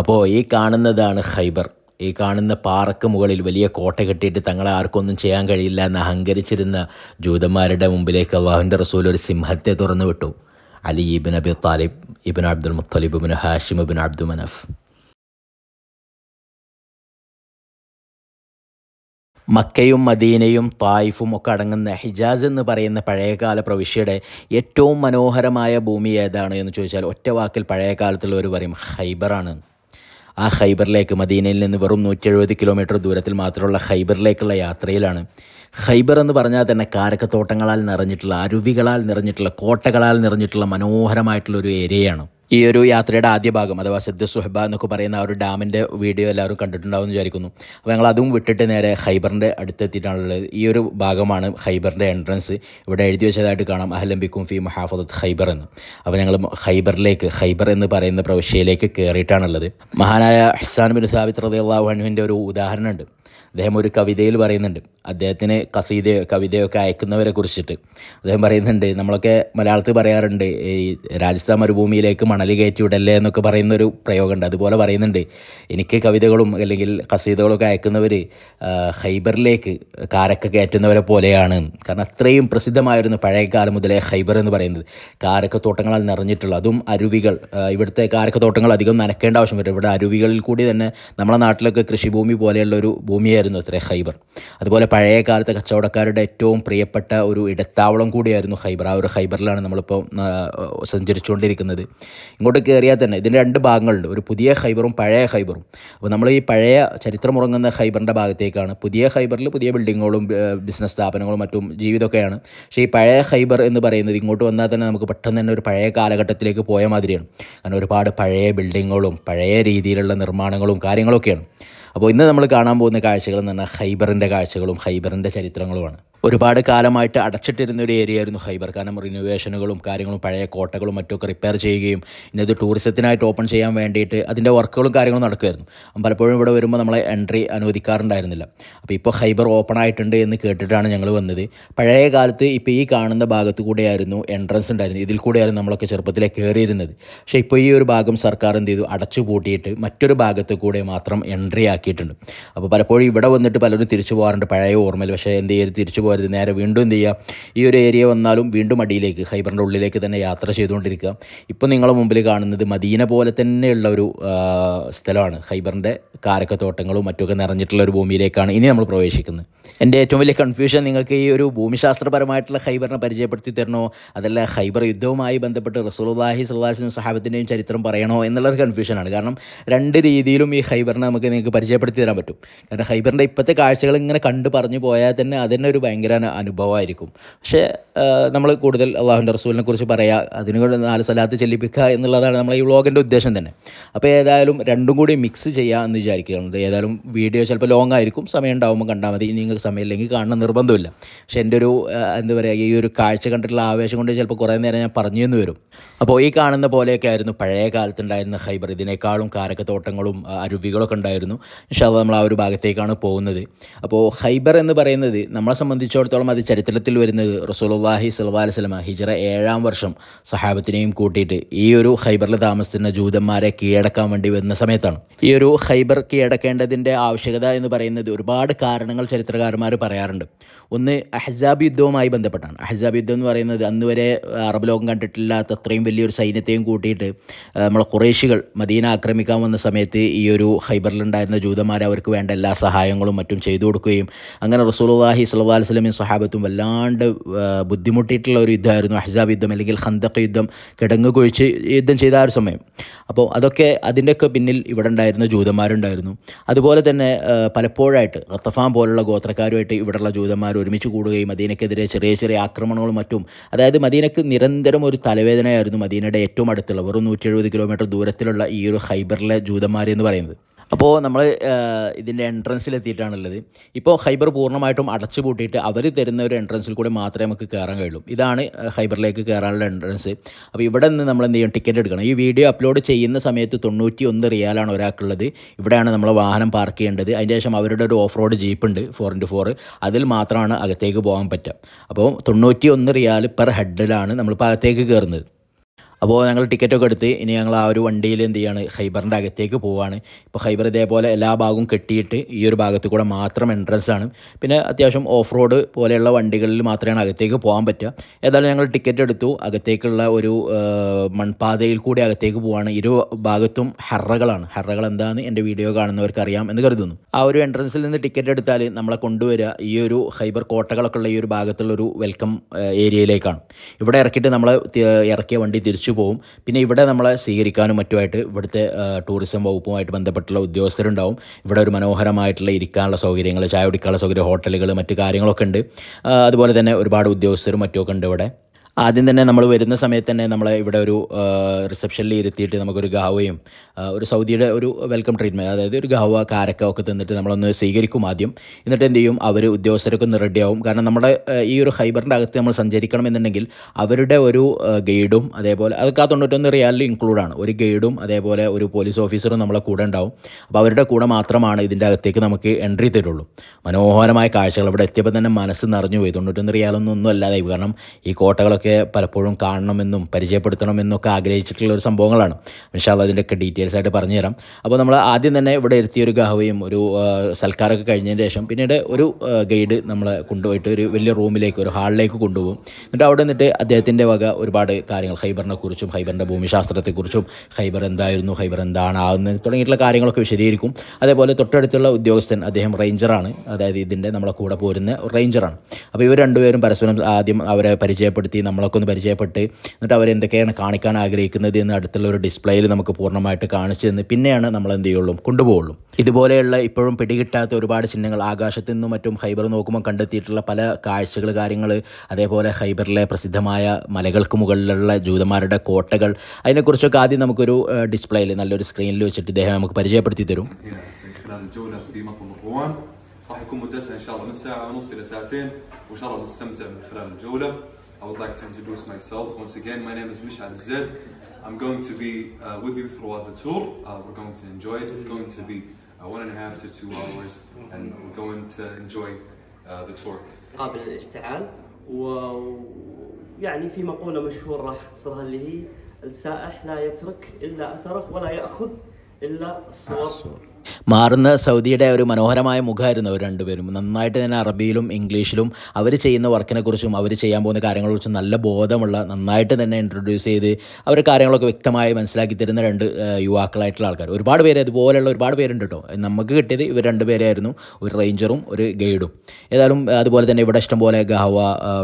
അപ്പോൾ ഈ കാണുന്നതാണ് ഖൈബർ ഈ കാണുന്ന പാറക്ക് മുകളിൽ വലിയ കോട്ട കെട്ടിയിട്ട് തങ്ങളെ ആർക്കൊന്നും ചെയ്യാൻ കഴിയില്ല എന്ന് അഹങ്കരിച്ചിരുന്ന ജൂതന്മാരുടെ മുമ്പിലേക്ക് അള്ളാഹുവിൻ്റെ റസൂൽ ഒരു സിംഹത്തെ തുറന്നു വിട്ടു Ali ibn Abi Talib ibn Abdul Muttalib ibn Hashim ibn Abdu Manaf മക്കയും മദീനയും തായിഫും ഒക്കെ അടങ്ങുന്ന ഹിജാസ് എന്ന് പറയുന്ന പഴയകാല പ്രവിശ്യയുടെ ഏറ്റവും മനോഹരമായ ഭൂമി ഏതാണ് എന്ന് ചോദിച്ചാൽ ഒറ്റ വാക്കിൽ പഴയ പറയും ഹൈബറാണ് ആ ലേക്ക് മദീനയിൽ നിന്ന് വെറും നൂറ്റെഴുപത് കിലോമീറ്റർ ദൂരത്തിൽ മാത്രമുള്ള ഖൈബറിലേക്കുള്ള യാത്രയിലാണ് ഖൈബർ എന്ന് പറഞ്ഞാൽ തന്നെ കാരക്കത്തോട്ടങ്ങളാൽ നിറഞ്ഞിട്ടുള്ള അരുവികളാൽ നിറഞ്ഞിട്ടുള്ള കോട്ടകളാൽ നിറഞ്ഞിട്ടുള്ള മനോഹരമായിട്ടുള്ള ഒരു ഏരിയയാണ് ഈ ഒരു യാത്രയുടെ ആദ്യ ഭാഗം അഥവാ സദ്യ സുഹബ എന്നൊക്കെ പറയുന്ന ആ ഒരു ഡാമിൻ്റെ വീഡിയോ എല്ലാവരും കണ്ടിട്ടുണ്ടാവും എന്ന് വിചാരിക്കുന്നു അപ്പോൾ ഞങ്ങൾ അതും വിട്ടിട്ട് നേരെ ഹൈബറിൻ്റെ അടുത്തെത്തിയിട്ടാണുള്ളത് ഈ ഒരു ഭാഗമാണ് ഹൈബറിൻ്റെ എൻട്രൻസ് ഇവിടെ എഴുതി വെച്ചതായിട്ട് കാണാം അഹലംബിക്കും ഫി മഹാഫദത്ത് ഹൈബർ എന്ന് അപ്പോൾ ഞങ്ങൾ ഹൈബറിലേക്ക് ഹൈബർ എന്ന് പറയുന്ന പ്രവിശ്യയിലേക്ക് കയറിയിട്ടാണുള്ളത് മഹാനായ ഹസാൻ ബിൻ സാബിത് റദിയുള്ള അനുവിൻ്റെ ഒരു ഉദാഹരണമുണ്ട് അദ്ദേഹം ഒരു കവിതയിൽ പറയുന്നുണ്ട് അദ്ദേഹത്തിന് കസീതയോ കവിതയോ ഒക്കെ അയക്കുന്നവരെ കുറിച്ചിട്ട് അദ്ദേഹം പറയുന്നുണ്ട് നമ്മളൊക്കെ മലയാളത്തിൽ പറയാറുണ്ട് ഈ രാജസ്ഥാൻ മരുഭൂമിയിലേക്ക് മണൽ വിടല്ലേ എന്നൊക്കെ പറയുന്നൊരു പ്രയോഗമുണ്ട് അതുപോലെ പറയുന്നുണ്ട് എനിക്ക് കവിതകളും അല്ലെങ്കിൽ കസീതകളൊക്കെ അയക്കുന്നവർ ഹൈബറിലേക്ക് കാരൊക്കെ കയറ്റുന്നവരെ പോലെയാണ് കാരണം അത്രയും പ്രസിദ്ധമായിരുന്നു പഴയ കാലം മുതലേ ഹൈബർ എന്ന് പറയുന്നത് കാരക്ക തോട്ടങ്ങളാൽ നിറഞ്ഞിട്ടുള്ളത് അതും അരുവികൾ ഇവിടുത്തെ കാരക്ക തോട്ടങ്ങൾ അധികം നനക്കേണ്ട ആവശ്യം വരും ഇവിടെ അരുവികളിൽ കൂടി തന്നെ നമ്മുടെ നാട്ടിലൊക്കെ കൃഷിഭൂമി പോലെയുള്ള ഒരു ഭൂമിയായിരുന്നു അത്ര ഹൈബർ അതുപോലെ പഴയ കാലത്തെ കച്ചവടക്കാരുടെ ഏറ്റവും പ്രിയപ്പെട്ട ഒരു ഇടത്താവളം കൂടിയായിരുന്നു ഹൈബർ ആ ഒരു ഹൈബറിലാണ് നമ്മളിപ്പോൾ സഞ്ചരിച്ചുകൊണ്ടിരിക്കുന്നത് ഇങ്ങോട്ട് കയറിയാൽ തന്നെ ഇതിൻ്റെ രണ്ട് ഭാഗങ്ങളുണ്ട് ഒരു പുതിയ ഹൈബറും പഴയ ഹൈബറും അപ്പോൾ നമ്മൾ ഈ പഴയ ചരിത്രമുറങ്ങുന്ന ഹൈബറിൻ്റെ ഭാഗത്തേക്കാണ് പുതിയ ഹൈബറിൽ പുതിയ ബിൽഡിങ്ങുകളും ബിസിനസ് സ്ഥാപനങ്ങളും മറ്റും ജീവിതമൊക്കെയാണ് പക്ഷേ ഈ പഴയ ഹൈബർ എന്ന് പറയുന്നത് ഇങ്ങോട്ട് വന്നാൽ തന്നെ നമുക്ക് പെട്ടെന്ന് തന്നെ ഒരു പഴയ കാലഘട്ടത്തിലേക്ക് പോയ മാതിരിയാണ് കാരണം ഒരുപാട് പഴയ ബിൽഡിങ്ങുകളും പഴയ രീതിയിലുള്ള നിർമ്മാണങ്ങളും കാര്യങ്ങളൊക്കെയാണ് അപ്പോൾ ഇന്ന് നമ്മൾ കാണാൻ പോകുന്ന കാഴ്ചകൾ എന്ന് പറഞ്ഞാൽ ഹൈബറിൻ്റെ കാഴ്ചകളും ഹൈബറിൻ്റെ ചരിത്രങ്ങളുമാണ് ഒരുപാട് കാലമായിട്ട് അടച്ചിട്ടിരുന്ന ഒരു ഏരിയ ആയിരുന്നു ഹൈബർ കാരണം റിനോവേഷനുകളും കാര്യങ്ങളും പഴയ കോട്ടകളും മറ്റൊക്കെ റിപ്പയർ ചെയ്യുകയും ഇന്നത് ടൂറിസത്തിനായിട്ട് ഓപ്പൺ ചെയ്യാൻ വേണ്ടിയിട്ട് അതിൻ്റെ വർക്കുകളും കാര്യങ്ങളും നടക്കുമായിരുന്നു പലപ്പോഴും ഇവിടെ വരുമ്പോൾ നമ്മളെ എൻട്രി അനുവദിക്കാറുണ്ടായിരുന്നില്ല അപ്പോൾ ഇപ്പോൾ ഹൈബർ ഓപ്പൺ ആയിട്ടുണ്ട് എന്ന് കേട്ടിട്ടാണ് ഞങ്ങൾ വന്നത് പഴയ കാലത്ത് ഇപ്പോൾ ഈ കാണുന്ന ഭാഗത്ത് കൂടെയായിരുന്നു എൻട്രൻസ് ഉണ്ടായിരുന്നത് ഇതിൽ കൂടെയായിരുന്നു നമ്മളൊക്കെ ചെറുപ്പത്തിലെ കയറിയിരുന്നത് പക്ഷേ ഇപ്പോൾ ഈ ഒരു ഭാഗം സർക്കാർ എന്ത് ചെയ്തു അടച്ചു പൂട്ടിയിട്ട് മറ്റൊരു ഭാഗത്ത് കൂടെ മാത്രം എൻട്രി ആക്കിയിട്ടുണ്ട് അപ്പോൾ പലപ്പോഴും ഇവിടെ വന്നിട്ട് പലരും തിരിച്ചു പോകാറുണ്ട് പഴയ ഓർമ്മയിൽ പക്ഷേ എന്ത് ചെയ്യരുത് തിരിച്ചു പോകരുത് നേരെ വീണ്ടും എന്ത് ചെയ്യുക ഈ ഒരു ഏരിയ വന്നാലും വീണ്ടും അടിയിലേക്ക് ഹൈബറിൻ്റെ ഉള്ളിലേക്ക് തന്നെ യാത്ര ചെയ്തുകൊണ്ടിരിക്കുക ഇപ്പോൾ നിങ്ങളുടെ മുമ്പിൽ കാണുന്നത് മദീന പോലെ തന്നെയുള്ള ഒരു സ്ഥലമാണ് ഹൈബറിൻ്റെ കാരക്കത്തോട്ടങ്ങളും മറ്റൊക്കെ നിറഞ്ഞിട്ടുള്ള ഒരു ഭൂമിയിലേക്കാണ് ഇനി നമ്മൾ പ്രവേശിക്കുന്നത് എൻ്റെ ഏറ്റവും വലിയ കൺഫ്യൂഷൻ നിങ്ങൾക്ക് ഈ ഒരു ഭൂമിശാസ്ത്രപരമായിട്ടുള്ള ഹൈബറിനെ പരിചയപ്പെടുത്തി തരണോ അതല്ല ഹൈബർ യുദ്ധവുമായി ബന്ധപ്പെട്ട് റസൂൽഹി സുല്ലാസിനും സഹാബത്തിൻ്റെയും ചരിത്രം പറയണോ എന്നുള്ളൊരു കൺഫ്യൂഷനാണ് കാരണം രണ്ട് രീതിയിലും ഈ ഹൈബറിനെ നമുക്ക് നിങ്ങൾക്ക് പരിചയപ്പെടുത്തി തരാൻ പറ്റും കാരണം ഹൈബറിൻ്റെ ഇപ്പോഴത്തെ കാഴ്ചകൾ ഇങ്ങനെ കണ്ടു പറഞ്ഞു പോയാൽ തന്നെ അതിനൊരു ഒരു ഭയങ്കര ഭയങ്കര അനുഭവമായിരിക്കും പക്ഷേ നമ്മൾ കൂടുതൽ അള്ളാഹുൻ്റെ റസൂലിനെ കുറിച്ച് പറയുക അതിനുകൊണ്ട് നാല് സ്ഥലത്ത് ചെല്ലിപ്പിക്കുക എന്നുള്ളതാണ് നമ്മളെ ഈ വ്ളോഗിൻ്റെ ഉദ്ദേശം തന്നെ അപ്പോൾ ഏതായാലും രണ്ടും കൂടി മിക്സ് ചെയ്യുക എന്ന് വിചാരിക്കുന്നുണ്ട് ഏതായാലും വീഡിയോ ചിലപ്പോൾ ലോങ് ആയിരിക്കും സമയം ഉണ്ടാകുമ്പോൾ കണ്ടാൽ മതി നിങ്ങൾക്ക് സമയമില്ലെങ്കിൽ കാണണം നിർബന്ധമില്ല പക്ഷെ എൻ്റെ ഒരു എന്താ പറയുക ഈ ഒരു കാഴ്ച കണ്ടിട്ടുള്ള ആവേശം കൊണ്ട് ചിലപ്പോൾ കുറേ നേരം ഞാൻ പറഞ്ഞു എന്ന് വരും അപ്പോൾ ഈ കാണുന്ന പോലെയൊക്കെ ആയിരുന്നു പഴയ കാലത്തുണ്ടായിരുന്ന ഹൈബർ ഇതിനേക്കാളും കാരക്കത്തോട്ടങ്ങളും അരുവികളൊക്കെ ഉണ്ടായിരുന്നു പക്ഷേ അത് നമ്മൾ ആ ഒരു ഭാഗത്തേക്കാണ് പോകുന്നത് അപ്പോൾ ഹൈബർ എന്ന് പറയുന്നത് നമ്മളെ സംബന്ധിച്ച് സംബന്ധിച്ചിടത്തോളം അത് ചരിത്രത്തിൽ വരുന്നത് റസൂലുല്ലാഹി സലഹ് സ്വലമ ഹിജറ ഏഴാം വർഷം സഹാബത്തിനെയും കൂട്ടിയിട്ട് ഈ ഒരു ഹൈബറിൽ താമസിക്കുന്ന ജൂതന്മാരെ കീഴടക്കാൻ വേണ്ടി വരുന്ന സമയത്താണ് ഈ ഒരു ഹൈബർ കീഴടക്കേണ്ടതിൻ്റെ ആവശ്യകത എന്ന് പറയുന്നത് ഒരുപാട് കാരണങ്ങൾ ചരിത്രകാരന്മാർ പറയാറുണ്ട് ഒന്ന് അഹസാബ് യുദ്ധവുമായി ബന്ധപ്പെട്ടാണ് അഹസാബ് യുദ്ധം എന്ന് പറയുന്നത് അന്ന് വരെ അറബ് ലോകം കണ്ടിട്ടില്ലാത്ത അത്രയും വലിയൊരു സൈന്യത്തെയും കൂട്ടിയിട്ട് നമ്മളെ കുറേശികൾ മദീന ആക്രമിക്കാൻ വന്ന സമയത്ത് ഈ ഒരു ഹൈബറിലുണ്ടായിരുന്ന ജൂതന്മാരെ അവർക്ക് വേണ്ട എല്ലാ സഹായങ്ങളും മറ്റും ചെയ്തു കൊടുക്കുകയും അങ്ങനെ റസൂലുല്ലാഹി സലഹ് അലൈഹി തമ്മിൽ സഹാബത്തും വല്ലാണ്ട് ബുദ്ധിമുട്ടിയിട്ടുള്ള ഒരു യുദ്ധമായിരുന്നു അഹ്സാബ് യുദ്ധം അല്ലെങ്കിൽ ഖന്തഖ് യുദ്ധം കിടങ്ങ് കുഴിച്ച് യുദ്ധം ചെയ്ത ആ ഒരു സമയം അപ്പോൾ അതൊക്കെ അതിൻ്റെയൊക്കെ പിന്നിൽ ഇവിടെ ഉണ്ടായിരുന്ന ജൂതന്മാരുണ്ടായിരുന്നു അതുപോലെ തന്നെ പലപ്പോഴായിട്ട് റത്തഫാൻ പോലുള്ള ഗോത്രക്കാരുമായിട്ട് ഇവിടെയുള്ള ജൂതന്മാർ ഒരുമിച്ച് കൂടുകയും മദീനക്കെതിരെ ചെറിയ ചെറിയ ആക്രമണങ്ങളും മറ്റും അതായത് മദീനക്ക് നിരന്തരം ഒരു തലവേദനയായിരുന്നു മദീനയുടെ ഏറ്റവും അടുത്തുള്ള വെറും നൂറ്റി കിലോമീറ്റർ ദൂരത്തിലുള്ള ഈ ഒരു ഹൈബറിലെ എന്ന് പറയുന്നത് അപ്പോൾ നമ്മൾ ഇതിൻ്റെ എൻട്രൻസിലെത്തിയിട്ടാണുള്ളത് ഇപ്പോൾ ഹൈബർ പൂർണ്ണമായിട്ടും അടച്ചു പൂട്ടിയിട്ട് അവർ തരുന്ന ഒരു എൻട്രൻസിൽ കൂടി മാത്രമേ നമുക്ക് കയറാൻ കഴിയുള്ളൂ ഇതാണ് ഹൈബറിലേക്ക് കയറാനുള്ള എൻട്രൻസ് അപ്പോൾ ഇവിടെ നിന്ന് നമ്മൾ എന്ത് ചെയ്യണം ടിക്കറ്റ് എടുക്കണം ഈ വീഡിയോ അപ്ലോഡ് ചെയ്യുന്ന സമയത്ത് തൊണ്ണൂറ്റി ഒന്ന് റിയാലാണ് ഒരാൾക്കുള്ളത് ഇവിടെയാണ് നമ്മൾ വാഹനം പാർക്ക് ചെയ്യേണ്ടത് അതിൻ്റെ ശേഷം അവരുടെ ഒരു ഓഫ് റോഡ് ജീപ്പ് ഉണ്ട് ഫോർ ഇൻറ്റു ഫോർ അതിൽ മാത്രമാണ് അകത്തേക്ക് പോകാൻ പറ്റുക അപ്പോൾ തൊണ്ണൂറ്റി ഒന്ന് റിയാൽ പെർ ഹെഡിലാണ് നമ്മളിപ്പോൾ അകത്തേക്ക് കയറുന്നത് അപ്പോൾ ഞങ്ങൾ ടിക്കറ്റൊക്കെ എടുത്ത് ഇനി ഞങ്ങൾ ആ ഒരു വണ്ടിയിൽ എന്ത് ചെയ്യാണ് ഹൈബറിൻ്റെ അകത്തേക്ക് പോവുകയാണ് ഇപ്പോൾ ഹൈബർ ഇതേപോലെ എല്ലാ ഭാഗവും കെട്ടിയിട്ട് ഈ ഒരു ഭാഗത്ത് കൂടെ മാത്രം എൻട്രൻസ് ആണ് പിന്നെ അത്യാവശ്യം ഓഫ് റോഡ് പോലെയുള്ള വണ്ടികളിൽ മാത്രമേ അകത്തേക്ക് പോകാൻ പറ്റുക ഏതായാലും ഞങ്ങൾ ടിക്കറ്റ് എടുത്തു അകത്തേക്കുള്ള ഒരു മൺപാതയിൽ കൂടി അകത്തേക്ക് പോവാണ് ഇരു ഭാഗത്തും ഹെറകളാണ് ഹെറകൾ എന്താണെന്ന് എൻ്റെ വീഡിയോ കാണുന്നവർക്കറിയാം എന്ന് കരുതുന്നു ആ ഒരു എൻട്രൻസിൽ നിന്ന് ടിക്കറ്റ് എടുത്താൽ നമ്മളെ കൊണ്ടുവരിക ഈ ഒരു ഹൈബർ കോട്ടകളൊക്കെ ഉള്ള ഈ ഒരു ഭാഗത്തുള്ളൊരു വെൽക്കം ഏരിയയിലേക്കാണ് ഇവിടെ ഇറക്കിയിട്ട് നമ്മൾ ഇറക്കിയ വണ്ടി തിരിച്ചു തിരിച്ചു പോകും പിന്നെ ഇവിടെ നമ്മളെ സ്വീകരിക്കാനും മറ്റുമായിട്ട് ഇവിടുത്തെ ടൂറിസം വകുപ്പുമായിട്ട് ബന്ധപ്പെട്ടുള്ള ഉദ്യോഗസ്ഥരുണ്ടാവും ഇവിടെ ഒരു മനോഹരമായിട്ടുള്ള ഇരിക്കാനുള്ള സൗകര്യങ്ങൾ ചായ കുടിക്കാനുള്ള സൗകര്യം ഹോട്ടലുകൾ മറ്റു കാര്യങ്ങളൊക്കെ ഉണ്ട് അതുപോലെ തന്നെ ഒരുപാട് ഉദ്യോഗസ്ഥരും മറ്റുമൊക്കെ ഉണ്ട് ഇവിടെ ആദ്യം തന്നെ നമ്മൾ വരുന്ന സമയത്ത് തന്നെ നമ്മളെ ഇവിടെ ഒരു റിസപ്ഷനിൽ ഇരുത്തിയിട്ട് നമുക്കൊരു ഗാവയും ഒരു സൗദിയുടെ ഒരു വെൽക്കം ട്രീറ്റ്മെൻറ്റ് അതായത് ഒരു ഗവ കാരക്ക ഒക്കെ തിന്നിട്ട് നമ്മളൊന്ന് സ്വീകരിക്കും ആദ്യം എന്നിട്ട് എന്ത് ചെയ്യും അവർ ഉദ്യോഗസ്ഥരൊക്കെ ഒന്ന് റെഡിയാവും കാരണം നമ്മുടെ ഈ ഒരു ഹൈബറിൻ്റെ അകത്ത് നമ്മൾ സഞ്ചരിക്കണം എന്നുണ്ടെങ്കിൽ അവരുടെ ഒരു ഗൈഡും അതേപോലെ അതൊക്കെ ആ തൊണ്ണൂറ്റൊന്ന് റിയാലിൽ ഇൻക്ലൂഡാണ് ഒരു ഗൈഡും അതേപോലെ ഒരു പോലീസ് ഓഫീസറും നമ്മളെ കൂടെ ഉണ്ടാവും അപ്പോൾ അവരുടെ കൂടെ മാത്രമാണ് ഇതിൻ്റെ അകത്തേക്ക് നമുക്ക് എൻട്രി തരുള്ളൂ മനോഹരമായ കാഴ്ചകൾ ഇവിടെ എത്തിയപ്പോൾ തന്നെ മനസ്സ് നിറഞ്ഞു പോയി തൊണ്ണൂറ്റൊന്ന് റിയാലൊന്നും ഒന്നും അല്ലാതെ കാരണം ഈ കോട്ടകളൊക്കെ പലപ്പോഴും കാണണമെന്നും പരിചയപ്പെടുത്തണമെന്നും ഒക്കെ ആഗ്രഹിച്ചിട്ടുള്ള ഒരു സംഭവങ്ങളാണ് പക്ഷേ അതിൻ്റെയൊക്കെ ഡീറ്റെയിൽ ഡീറ്റെയിൽസ് ആയിട്ട് പറഞ്ഞു തരാം അപ്പോൾ നമ്മൾ ആദ്യം തന്നെ ഇവിടെ എത്തിയ ഒരു ഗഹവയും ഒരു സൽക്കാരമൊക്കെ കഴിഞ്ഞതിന് ശേഷം പിന്നീട് ഒരു ഗൈഡ് നമ്മളെ കൊണ്ടുപോയിട്ട് ഒരു വലിയ റൂമിലേക്ക് ഒരു ഹാളിലേക്ക് കൊണ്ടുപോകും എന്നിട്ട് അവിടെ നിന്നിട്ട് അദ്ദേഹത്തിൻ്റെ വക ഒരുപാട് കാര്യങ്ങൾ ഹൈബറിനെ കുറിച്ചും ഹൈബറിൻ്റെ ഭൂമിശാസ്ത്രത്തെക്കുറിച്ചും ഹൈബർ എന്തായിരുന്നു ഹൈബർ എന്താണ് ആകുന്നത് തുടങ്ങിയിട്ടുള്ള കാര്യങ്ങളൊക്കെ വിശദീകരിക്കും അതേപോലെ തൊട്ടടുത്തുള്ള ഉദ്യോഗസ്ഥൻ അദ്ദേഹം റേഞ്ചറാണ് അതായത് ഇതിൻ്റെ നമ്മളെ കൂടെ പോരുന്ന റേഞ്ചറാണ് അപ്പോൾ ഇവർ രണ്ടുപേരും പരസ്പരം ആദ്യം അവരെ പരിചയപ്പെടുത്തി നമ്മളൊക്കെ ഒന്ന് പരിചയപ്പെട്ട് എന്നിട്ട് അവരെന്തൊക്കെയാണ് കാണിക്കാൻ ആഗ്രഹിക്കുന്നത് എന്ന് അടുത്തുള്ള ഒരു ഡിസ്പ്ലേയിൽ നമുക്ക് പൂർണ്ണമായിട്ട് കാണിച്ചു തന്ന് പിന്നെയാണ് നമ്മൾ എന്ത് ചെയ്യുള്ളൂ കൊണ്ടുപോകുള്ളൂ ഇതുപോലെയുള്ള ഇപ്പോഴും പിടികിട്ടാത്ത ഒരുപാട് ചിഹ്നങ്ങൾ ആകാശത്തു നിന്നും മറ്റും ഹൈബർ നോക്കുമ്പോൾ കണ്ടെത്തിയിട്ടുള്ള പല കാഴ്ചകൾ കാര്യങ്ങൾ അതേപോലെ ഹൈബറിലെ പ്രസിദ്ധമായ മലകൾക്ക് മുകളിലുള്ള ജൂതന്മാരുടെ കോട്ടകൾ അതിനെക്കുറിച്ചൊക്കെ ആദ്യം നമുക്കൊരു ഡിസ്പ്ലേയിൽ നല്ലൊരു സ്ക്രീനിൽ വെച്ചിട്ട് ഇദ്ദേഹം നമുക്ക് പരിചയപ്പെടുത്തി തരും I would like to introduce myself. Once again, my name is Zed. I'm going to be uh, with you throughout the tour. Uh, we're going to enjoy it. It's going to be uh, one and a half to two hours and we're going to enjoy uh, the tour. قابل للاشتعال ويعني في مقولة مشهورة راح اختصرها اللي هي السائح لا يترك إلا أثره ولا يأخذ إلا الصور മാറുന്ന സൗദിയുടെ ഒരു മനോഹരമായ മുഖമായിരുന്നു അവർ രണ്ടുപേരും നന്നായിട്ട് തന്നെ അറബിയിലും ഇംഗ്ലീഷിലും അവർ ചെയ്യുന്ന വർക്കിനെക്കുറിച്ചും അവർ ചെയ്യാൻ പോകുന്ന കാര്യങ്ങളെക്കുറിച്ചും നല്ല ബോധമുള്ള നന്നായിട്ട് തന്നെ ഇൻട്രൊഡ്യൂസ് ചെയ്ത് അവർ കാര്യങ്ങളൊക്കെ വ്യക്തമായി മനസ്സിലാക്കി തരുന്ന രണ്ട് യുവാക്കളായിട്ടുള്ള ആൾക്കാർ ഒരുപാട് പേര് അതുപോലെയുള്ള ഒരുപാട് പേരുണ്ട് കേട്ടോ നമുക്ക് കിട്ടിയത് ഇവർ രണ്ടുപേരായിരുന്നു ഒരു റേഞ്ചറും ഒരു ഗൈഡും ഏതായാലും അതുപോലെ തന്നെ ഇവിടെ ഇഷ്ടംപോലെ ഗഹവ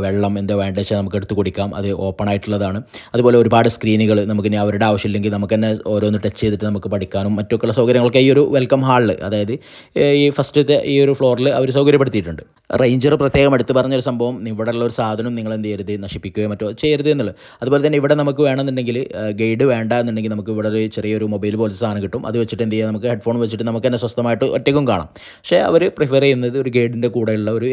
വെള്ളം എന്താ വേണ്ട വെച്ചാൽ നമുക്ക് എടുത്ത് കുടിക്കാം അത് ഓപ്പൺ ആയിട്ടുള്ളതാണ് അതുപോലെ ഒരുപാട് സ്ക്രീനുകൾ നമുക്ക് ഇനി അവരുടെ ആവശ്യമില്ലെങ്കിൽ നമുക്ക് തന്നെ ഓരോന്ന് ടച്ച് ചെയ്തിട്ട് നമുക്ക് പഠിക്കാനും മറ്റൊക്കെയുള്ള സൗകര്യങ്ങളൊക്കെ ഈ ഒരു വെൽ വെൽക്കം ഹാളിൽ അതായത് ഈ ഫസ്റ്റത്തെ ഈ ഒരു ഫ്ലോറിൽ അവർ സൗകര്യപ്പെടുത്തിയിട്ടുണ്ട് റേഞ്ചർ പ്രത്യേകം എടുത്ത് പറഞ്ഞൊരു സംഭവം ഇവിടെയുള്ള ഒരു സാധനം നിങ്ങൾ എന്ത് ചെയ്യരുത് നശിപ്പിക്കുകയോ മറ്റോ ചെയ്യരുത് എന്നുള്ളത് അതുപോലെ തന്നെ ഇവിടെ നമുക്ക് വേണമെന്നുണ്ടെങ്കിൽ ഗൈഡ് വേണ്ട എന്നുണ്ടെങ്കിൽ നമുക്ക് ഇവിടെ ഒരു ചെറിയൊരു മൊബൈൽ പോലത്തെ സാധനം കിട്ടും അത് വെച്ചിട്ട് എന്ത് ചെയ്യുക നമുക്ക് ഹെഡ്ഫോൺ വെച്ചിട്ട് നമുക്ക് തന്നെ സ്വസ്ഥമായിട്ട് ഒറ്റയ്ക്കും കാണാം പക്ഷേ അവർ പ്രിഫർ ചെയ്യുന്നത് ഒരു ഗൈഡിൻ്റെ കൂടെയുള്ള ഒരു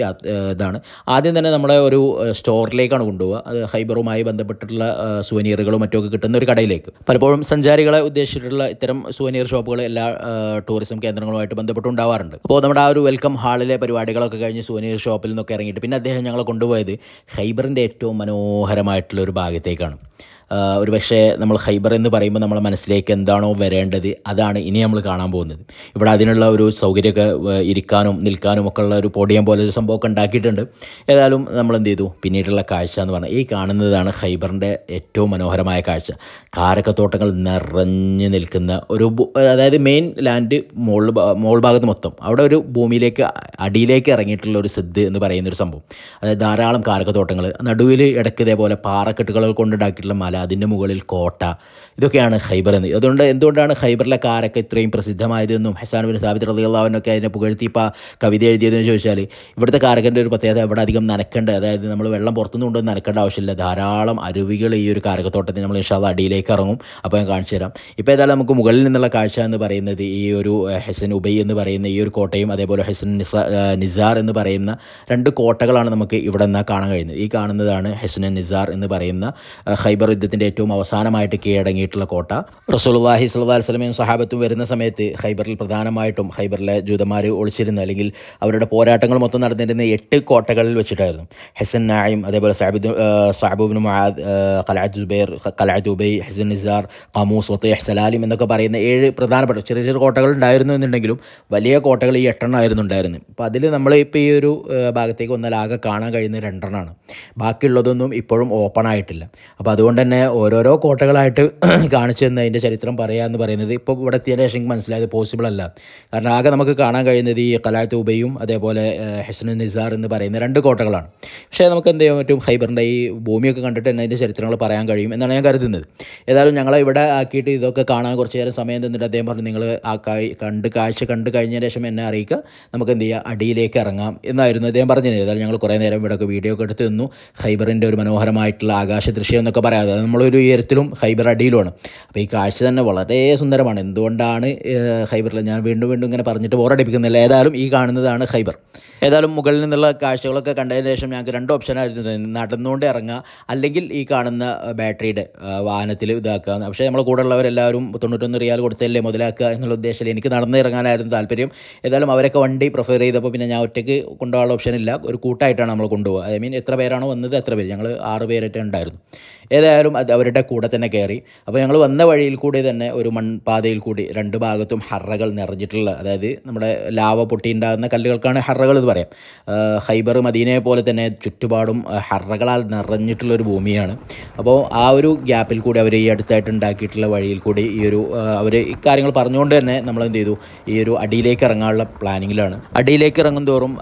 ഇതാണ് ആദ്യം തന്നെ നമ്മളെ ഒരു സ്റ്റോറിലേക്കാണ് കൊണ്ടുപോകുക അത് ഹൈബറുമായി ബന്ധപ്പെട്ടിട്ടുള്ള സുവനീറുകളും മറ്റുമൊക്കെ കിട്ടുന്ന ഒരു കടയിലേക്ക് പലപ്പോഴും സഞ്ചാരികളെ ഉദ്ദേശിച്ചിട്ടുള്ള ഇത്തരം സുവനീർ ഷോപ്പുകൾ എല്ലാ ടൂറിസ്റ്റ് ടൂറിസം കേന്ദ്രങ്ങളുമായിട്ട് ബന്ധപ്പെട്ടുണ്ടാവാറുണ്ട് അപ്പോൾ നമ്മുടെ ആ ഒരു വെൽക്കം ഹാളിലെ പരിപാടികളൊക്കെ കഴിഞ്ഞ് സുവനീർ ഷോപ്പിൽ നിന്നൊക്കെ ഇറങ്ങിയിട്ട് പിന്നെ അദ്ദേഹം ഞങ്ങളെ കൊണ്ടുപോയത് ഹൈബറിൻ്റെ ഏറ്റവും മനോഹരമായിട്ടുള്ള ഒരു ഭാഗത്തേക്കാണ് ഒരു പക്ഷേ നമ്മൾ ഹൈബർ എന്ന് പറയുമ്പോൾ നമ്മളെ മനസ്സിലേക്ക് എന്താണോ വരേണ്ടത് അതാണ് ഇനി നമ്മൾ കാണാൻ പോകുന്നത് ഇവിടെ അതിനുള്ള ഒരു സൗകര്യമൊക്കെ ഇരിക്കാനും നിൽക്കാനും ഒക്കെ ഉള്ള ഒരു പൊടിയം പോലെ ഒരു സംഭവമൊക്കെ ഉണ്ടാക്കിയിട്ടുണ്ട് ഏതായാലും നമ്മൾ എന്ത് ചെയ്തു പിന്നീടുള്ള കാഴ്ച എന്ന് പറഞ്ഞാൽ ഈ കാണുന്നതാണ് ഹൈബറിൻ്റെ ഏറ്റവും മനോഹരമായ കാഴ്ച കാരക്കത്തോട്ടങ്ങൾ നിറഞ്ഞു നിൽക്കുന്ന ഒരു അതായത് മെയിൻ ലാൻഡ് മോൾ മോൾ ഭാഗത്ത് മൊത്തം അവിടെ ഒരു ഭൂമിയിലേക്ക് അടിയിലേക്ക് ഇറങ്ങിയിട്ടുള്ള ഒരു സിദ്ധ് എന്ന് പറയുന്നൊരു സംഭവം അതായത് ധാരാളം കാരക്കത്തോട്ടങ്ങൾ നടുവിൽ ഇടയ്ക്ക് ഇതേപോലെ പാറക്കെട്ടുകൾ കൊണ്ടുണ്ടാക്കിയിട്ടുള്ള മല അതിൻ്റെ മുകളിൽ കോട്ട ഇതൊക്കെയാണ് ഖൈബർ എന്ന് അതുകൊണ്ട് എന്തുകൊണ്ടാണ് ഖൈബറിലെ കാരൊക്കെ ഇത്രയും പ്രസിദ്ധമായതെന്നും ഹസാൻ ബിൻ സാബിദ് റലി അള്ളാഹുവിനൊക്കെ അതിനെ പുകഴ്ത്തി ഇപ്പോൾ കവിത എഴുതിയതെന്ന് ചോദിച്ചാൽ ഇവിടുത്തെ കാരക്കൻ്റെ ഒരു പ്രത്യേകത ഇവിടെ അധികം നനക്കേണ്ട അതായത് നമ്മൾ വെള്ളം പുറത്തുനിന്ന് കൊണ്ടുവന്ന് നനക്കേണ്ട ആവശ്യമില്ല ധാരാളം അരുവികൾ ഈ ഒരു കാരകത്തോട്ടത്തിൽ നമ്മൾ ഇൻഷാല്ല അടിയിലേക്ക് ഇറങ്ങും അപ്പോൾ ഞാൻ കാണിച്ചു തരാം ഇപ്പോൾ ഏതായാലും നമുക്ക് മുകളിൽ നിന്നുള്ള കാഴ്ച എന്ന് പറയുന്നത് ഈ ഒരു ഹെസൻ ഉബൈ എന്ന് പറയുന്ന ഈ ഒരു കോട്ടയും അതേപോലെ ഹെസൻ നിസ നിസാർ എന്ന് പറയുന്ന രണ്ട് കോട്ടകളാണ് നമുക്ക് ഇവിടെ നിന്ന് കാണാൻ കഴിയുന്നത് ഈ കാണുന്നതാണ് ഹെസൻ നിസാർ എന്ന് പറയുന്ന ഖൈബർ യുദ്ധത്തിൻ്റെ ഏറ്റവും അവസാനമായിട്ട് കീഴടങ്ങി തുടങ്ങിയിട്ടുള്ള കോട്ട റസൂൽവാഹി സ്വല്ലാ വസ്ലമയും സഹാബത്തും വരുന്ന സമയത്ത് ഹൈബറിൽ പ്രധാനമായിട്ടും ഹൈബറിലെ ജൂതന്മാർ ഒളിച്ചിരുന്ന അല്ലെങ്കിൽ അവരുടെ പോരാട്ടങ്ങൾ മൊത്തം നടന്നിരുന്ന എട്ട് കോട്ടകളിൽ വെച്ചിട്ടായിരുന്നു ഹെസൻ നായിം അതേപോലെ സാബിദ് സാബുബിൻ മഹാദ് കലാജ് ജുബൈർ കലാജ് ഉബൈ ഹെസൻ നിസാർ കമൂസ് ഒത്തേഹ് സലാലിം എന്നൊക്കെ പറയുന്ന ഏഴ് പ്രധാനപ്പെട്ട ചെറിയ ചെറിയ കോട്ടകൾ ഉണ്ടായിരുന്നു എന്നുണ്ടെങ്കിലും വലിയ കോട്ടകൾ ഈ എട്ടെണ്ണമായിരുന്നു ഉണ്ടായിരുന്നു അപ്പോൾ അതിൽ നമ്മൾ ഇപ്പോൾ ഈ ഒരു ഭാഗത്തേക്ക് വന്നാൽ ആകെ കാണാൻ കഴിയുന്ന രണ്ടെണ്ണമാണ് ബാക്കിയുള്ളതൊന്നും ഇപ്പോഴും ഓപ്പൺ ആയിട്ടില്ല അപ്പോൾ അതുകൊണ്ട് തന്നെ ഓരോരോ കോട്ടകളായിട്ട് കാണിച്ചു തന്ന അതിൻ്റെ ചരിത്രം എന്ന് പറയുന്നത് ഇപ്പോൾ ഇവിടെ എത്തിയതിൻ്റെ ശേഷം മനസ്സിലായത് പോസിബിൾ അല്ല കാരണം ആകെ നമുക്ക് കാണാൻ കഴിയുന്നത് ഈ കലാത്ത് ഉബയും അതേപോലെ ഹെസൻ നിസാർ എന്ന് പറയുന്ന രണ്ട് കോട്ടകളാണ് പക്ഷേ നമുക്ക് എന്ത് ചെയ്യാൻ പറ്റും ഹൈബറിൻ്റെ ഈ ഭൂമിയൊക്കെ കണ്ടിട്ട് തന്നെ അതിൻ്റെ ചരിത്രങ്ങൾ പറയാൻ കഴിയും എന്നാണ് ഞാൻ കരുതുന്നത് ഏതായാലും ഞങ്ങളെ ഇവിടെ ആക്കിയിട്ട് ഇതൊക്കെ കാണാൻ കുറച്ച് നേരം സമയം തന്നിട്ട് അദ്ദേഹം പറഞ്ഞു നിങ്ങൾ ആ കണ്ട് കാഴ്ച കണ്ട് കഴിഞ്ഞതിന് ശേഷം എന്നെ അറിയിക്കുക നമുക്ക് എന്ത് ചെയ്യുക അടിയിലേക്ക് ഇറങ്ങാം എന്നായിരുന്നു അദ്ദേഹം പറഞ്ഞത് ഏതായാലും ഞങ്ങൾ കുറേ നേരം ഇവിടെയൊക്കെ വീഡിയോ ഒക്കെ എടുത്ത് നിന്നു ഹൈബറിൻ്റെ ഒരു മനോഹരമായിട്ടുള്ള ആകാശ ദൃശ്യം എന്നൊക്കെ പറയാതെ നമ്മളൊരു ഉയരത്തിലും ഹൈബർ അടിയിലും സംഭവമാണ് അപ്പോൾ ഈ കാഴ്ച തന്നെ വളരെ സുന്ദരമാണ് എന്തുകൊണ്ടാണ് ഹൈബറിൽ ഞാൻ വീണ്ടും വീണ്ടും ഇങ്ങനെ പറഞ്ഞിട്ട് ബോറടിപ്പിക്കുന്നില്ല ഏതായാലും ഈ കാണുന്നതാണ് ഹൈബർ ഏതായാലും മുകളിൽ നിന്നുള്ള കാഴ്ചകളൊക്കെ കണ്ടതിന് ശേഷം ഞങ്ങൾക്ക് രണ്ട് ആയിരുന്നു നടന്നുകൊണ്ട് ഇറങ്ങുക അല്ലെങ്കിൽ ഈ കാണുന്ന ബാറ്ററിയുടെ വാഹനത്തിൽ ഇതാക്കുക പക്ഷേ നമ്മൾ കൂടെ ഉള്ളവരെല്ലാവരും തൊണ്ണൂറ്റൊന്ന് റിയാൽ കൊടുത്തല്ലേ മുതലാക്കുക എന്നുള്ള ഉദ്ദേശത്തിൽ എനിക്ക് നടന്നു ഇറങ്ങാനായിരുന്നു താല്പര്യം ഏതായാലും അവരൊക്കെ വണ്ടി പ്രിഫർ ചെയ്തപ്പോൾ പിന്നെ ഞാൻ ഒറ്റയ്ക്ക് കൊണ്ടുപോകാനുള്ള ഓപ്ഷൻ ഇല്ല ഒരു കൂട്ടായിട്ടാണ് നമ്മൾ കൊണ്ടുപോകുക ഐ മീൻ എത്ര പേരാണോ വന്നത് എത്ര പേര് ഞങ്ങൾ ആറ് പേരായിട്ട് ഉണ്ടായിരുന്നു ഏതായാലും അത് അവരുടെ കൂടെ തന്നെ കയറി അപ്പോൾ ഞങ്ങൾ വന്ന വഴിയിൽ കൂടി തന്നെ ഒരു മൺപാതയിൽ കൂടി രണ്ട് ഭാഗത്തും ഹർറകൾ നിറഞ്ഞിട്ടുള്ള അതായത് നമ്മുടെ ലാവ പൊട്ടിയുണ്ടാകുന്ന കല്ലുകൾക്കാണ് ഹർറകൾ എന്ന് പറയാം ഹൈബർ മദീനയെ പോലെ തന്നെ ചുറ്റുപാടും ഹർറകളാൽ നിറഞ്ഞിട്ടുള്ള ഒരു ഭൂമിയാണ് അപ്പോൾ ആ ഒരു ഗ്യാപ്പിൽ കൂടി അവർ ഈ അടുത്തായിട്ട് ഉണ്ടാക്കിയിട്ടുള്ള വഴിയിൽ കൂടി ഈ ഒരു അവർ ഇക്കാര്യങ്ങൾ പറഞ്ഞുകൊണ്ട് തന്നെ നമ്മൾ എന്ത് ചെയ്തു ഈ ഒരു അടിയിലേക്ക് ഇറങ്ങാനുള്ള പ്ലാനിങ്ങിലാണ് അടിയിലേക്ക് ഇറങ്ങും തോറും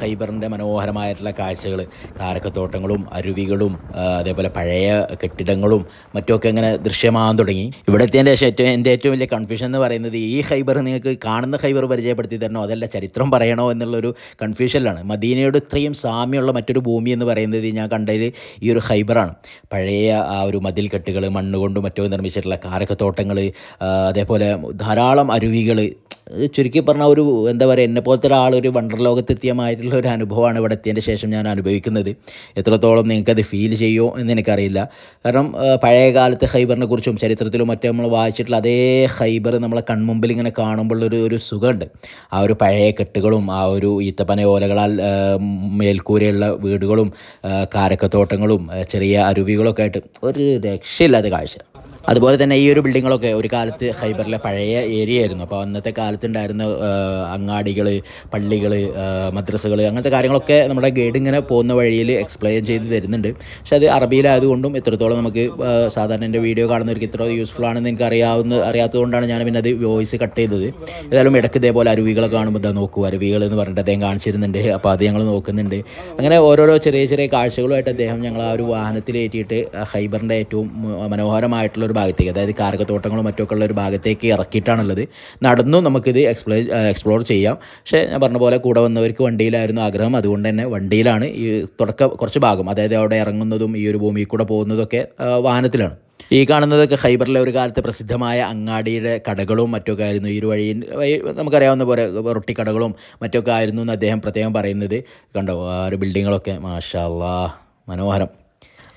ഹൈബറിൻ്റെ മനോഹരമായിട്ടുള്ള കാഴ്ചകൾ കാരക്കത്തോട്ടങ്ങളും അരുവികളും അതേപോലെ പഴയ കെട്ടിടങ്ങളും മറ്റുമൊക്കെ ഇങ്ങനെ ദൃശ്യമാകാൻ തുടങ്ങി ഇവിടെ എത്തിയതിൻ്റെ ശേഷം ഏറ്റവും എൻ്റെ ഏറ്റവും വലിയ കൺഫ്യൂഷൻ എന്ന് പറയുന്നത് ഈ ഹൈബർ നിങ്ങൾക്ക് കാണുന്ന ഹൈബർ പരിചയപ്പെടുത്തി തരണോ അതല്ല ചരിത്രം പറയണോ എന്നുള്ളൊരു കൺഫ്യൂഷനിലാണ് മദീനയോട് ഇത്രയും സാമ്യമുള്ള മറ്റൊരു ഭൂമി എന്ന് പറയുന്നത് ഞാൻ കണ്ടതിൽ ഈ ഒരു ഹൈബറാണ് പഴയ ആ ഒരു മതിൽ കെട്ടുകൾ മണ്ണുകൊണ്ടും മറ്റോ നിർമ്മിച്ചിട്ടുള്ള കാരക്കത്തോട്ടങ്ങൾ അതേപോലെ ധാരാളം അരുവികൾ ചുരുക്കി പറഞ്ഞാൽ ഒരു എന്താ പറയുക എന്നെ പോലത്തെ ഒരാൾ ഒരു വണ്ടർ ലോകത്തെത്തിയമായിട്ടുള്ള ഒരു അനുഭവമാണ് ഇവിടെ എത്തിയതിൻ്റെ ശേഷം ഞാൻ അനുഭവിക്കുന്നത് എത്രത്തോളം നിങ്ങൾക്കത് ഫീൽ ചെയ്യുമോ എന്ന് എനിക്കറിയില്ല കാരണം പഴയ കാലത്തെ ഹൈബറിനെ കുറിച്ചും ചരിത്രത്തിലും മറ്റും നമ്മൾ വായിച്ചിട്ടുള്ള അതേ ഹൈബർ നമ്മളെ കൺമുമ്പിൽ ഇങ്ങനെ കാണുമ്പോൾ ഒരു ഒരു സുഖമുണ്ട് ആ ഒരു പഴയ കെട്ടുകളും ആ ഒരു ഈത്തപ്പന ഓലകളാൽ മേൽക്കൂരയുള്ള വീടുകളും കാരക്കത്തോട്ടങ്ങളും ചെറിയ അരുവികളൊക്കെ ആയിട്ട് ഒരു രക്ഷയില്ലാത്ത കാഴ്ച അതുപോലെ തന്നെ ഈ ഒരു ബിൽഡിങ്ങുകളൊക്കെ ഒരു കാലത്ത് ഹൈബറിലെ പഴയ ഏരിയ ആയിരുന്നു അപ്പോൾ അന്നത്തെ കാലത്തുണ്ടായിരുന്ന അങ്ങാടികൾ പള്ളികൾ മദ്രസകൾ അങ്ങനത്തെ കാര്യങ്ങളൊക്കെ നമ്മുടെ ഗൈഡ് ഇങ്ങനെ പോകുന്ന വഴിയിൽ എക്സ്പ്ലെയിൻ ചെയ്ത് തരുന്നുണ്ട് പക്ഷെ അത് അറബിയിലായതുകൊണ്ടും എത്രത്തോളം നമുക്ക് സാധാരണ എൻ്റെ വീഡിയോ കാണുന്നവർക്ക് ഇത്ര യൂസ്ഫുൾ ആണെന്ന് എനിക്ക് അറിയാവുന്ന അറിയാത്തതുകൊണ്ടാണ് ഞാൻ പിന്നെ അത് വോയിസ് കട്ട് ചെയ്തത് ഏതായാലും ഇടയ്ക്ക് ഇതേപോലെ അരുവികളെ കാണുമ്പോൾ ഇതാ നോക്കൂ അരുവികൾ എന്ന് പറഞ്ഞിട്ട് അദ്ദേഹം കാണിച്ചിരുന്നുണ്ട് അപ്പോൾ അത് ഞങ്ങൾ നോക്കുന്നുണ്ട് അങ്ങനെ ഓരോരോ ചെറിയ ചെറിയ കാഴ്ചകളുമായിട്ട് അദ്ദേഹം ഞങ്ങൾ ആ ഒരു വാഹനത്തിലേറ്റിയിട്ട് ഹൈബറിൻ്റെ ഏറ്റവും മനോഹരമായിട്ടുള്ളൊരു ഭാഗത്തേക്ക് അതായത് കാർഗത്തോട്ടങ്ങളും മറ്റൊക്കെ ഉള്ള ഒരു ഭാഗത്തേക്ക് ഇറക്കിയിട്ടാണുള്ളത് നടന്നു നമുക്കിത് എക്സ്പ്ലോർ എക്സ്പ്ലോർ ചെയ്യാം പക്ഷേ ഞാൻ പറഞ്ഞ പോലെ കൂടെ വന്നവർക്ക് വണ്ടിയിലായിരുന്നു ആഗ്രഹം അതുകൊണ്ട് തന്നെ വണ്ടിയിലാണ് ഈ തുടക്ക കുറച്ച് ഭാഗം അതായത് അവിടെ ഇറങ്ങുന്നതും ഈ ഒരു ഭൂമിയിൽ കൂടെ പോകുന്നതൊക്കെ വാഹനത്തിലാണ് ഈ കാണുന്നതൊക്കെ ഹൈബറിലെ ഒരു കാലത്തെ പ്രസിദ്ധമായ അങ്ങാടിയുടെ കടകളും മറ്റൊക്കെ ആയിരുന്നു ഈ ഒരു വഴിയിൽ നമുക്കറിയാവുന്ന പോലെ റൊട്ടിക്കടകളും മറ്റൊക്കെ ആയിരുന്നു എന്ന് അദ്ദേഹം പ്രത്യേകം പറയുന്നത് കണ്ടോ ആ ഒരു ബിൽഡിങ്ങുകളൊക്കെ മാഷാ മനോഹരം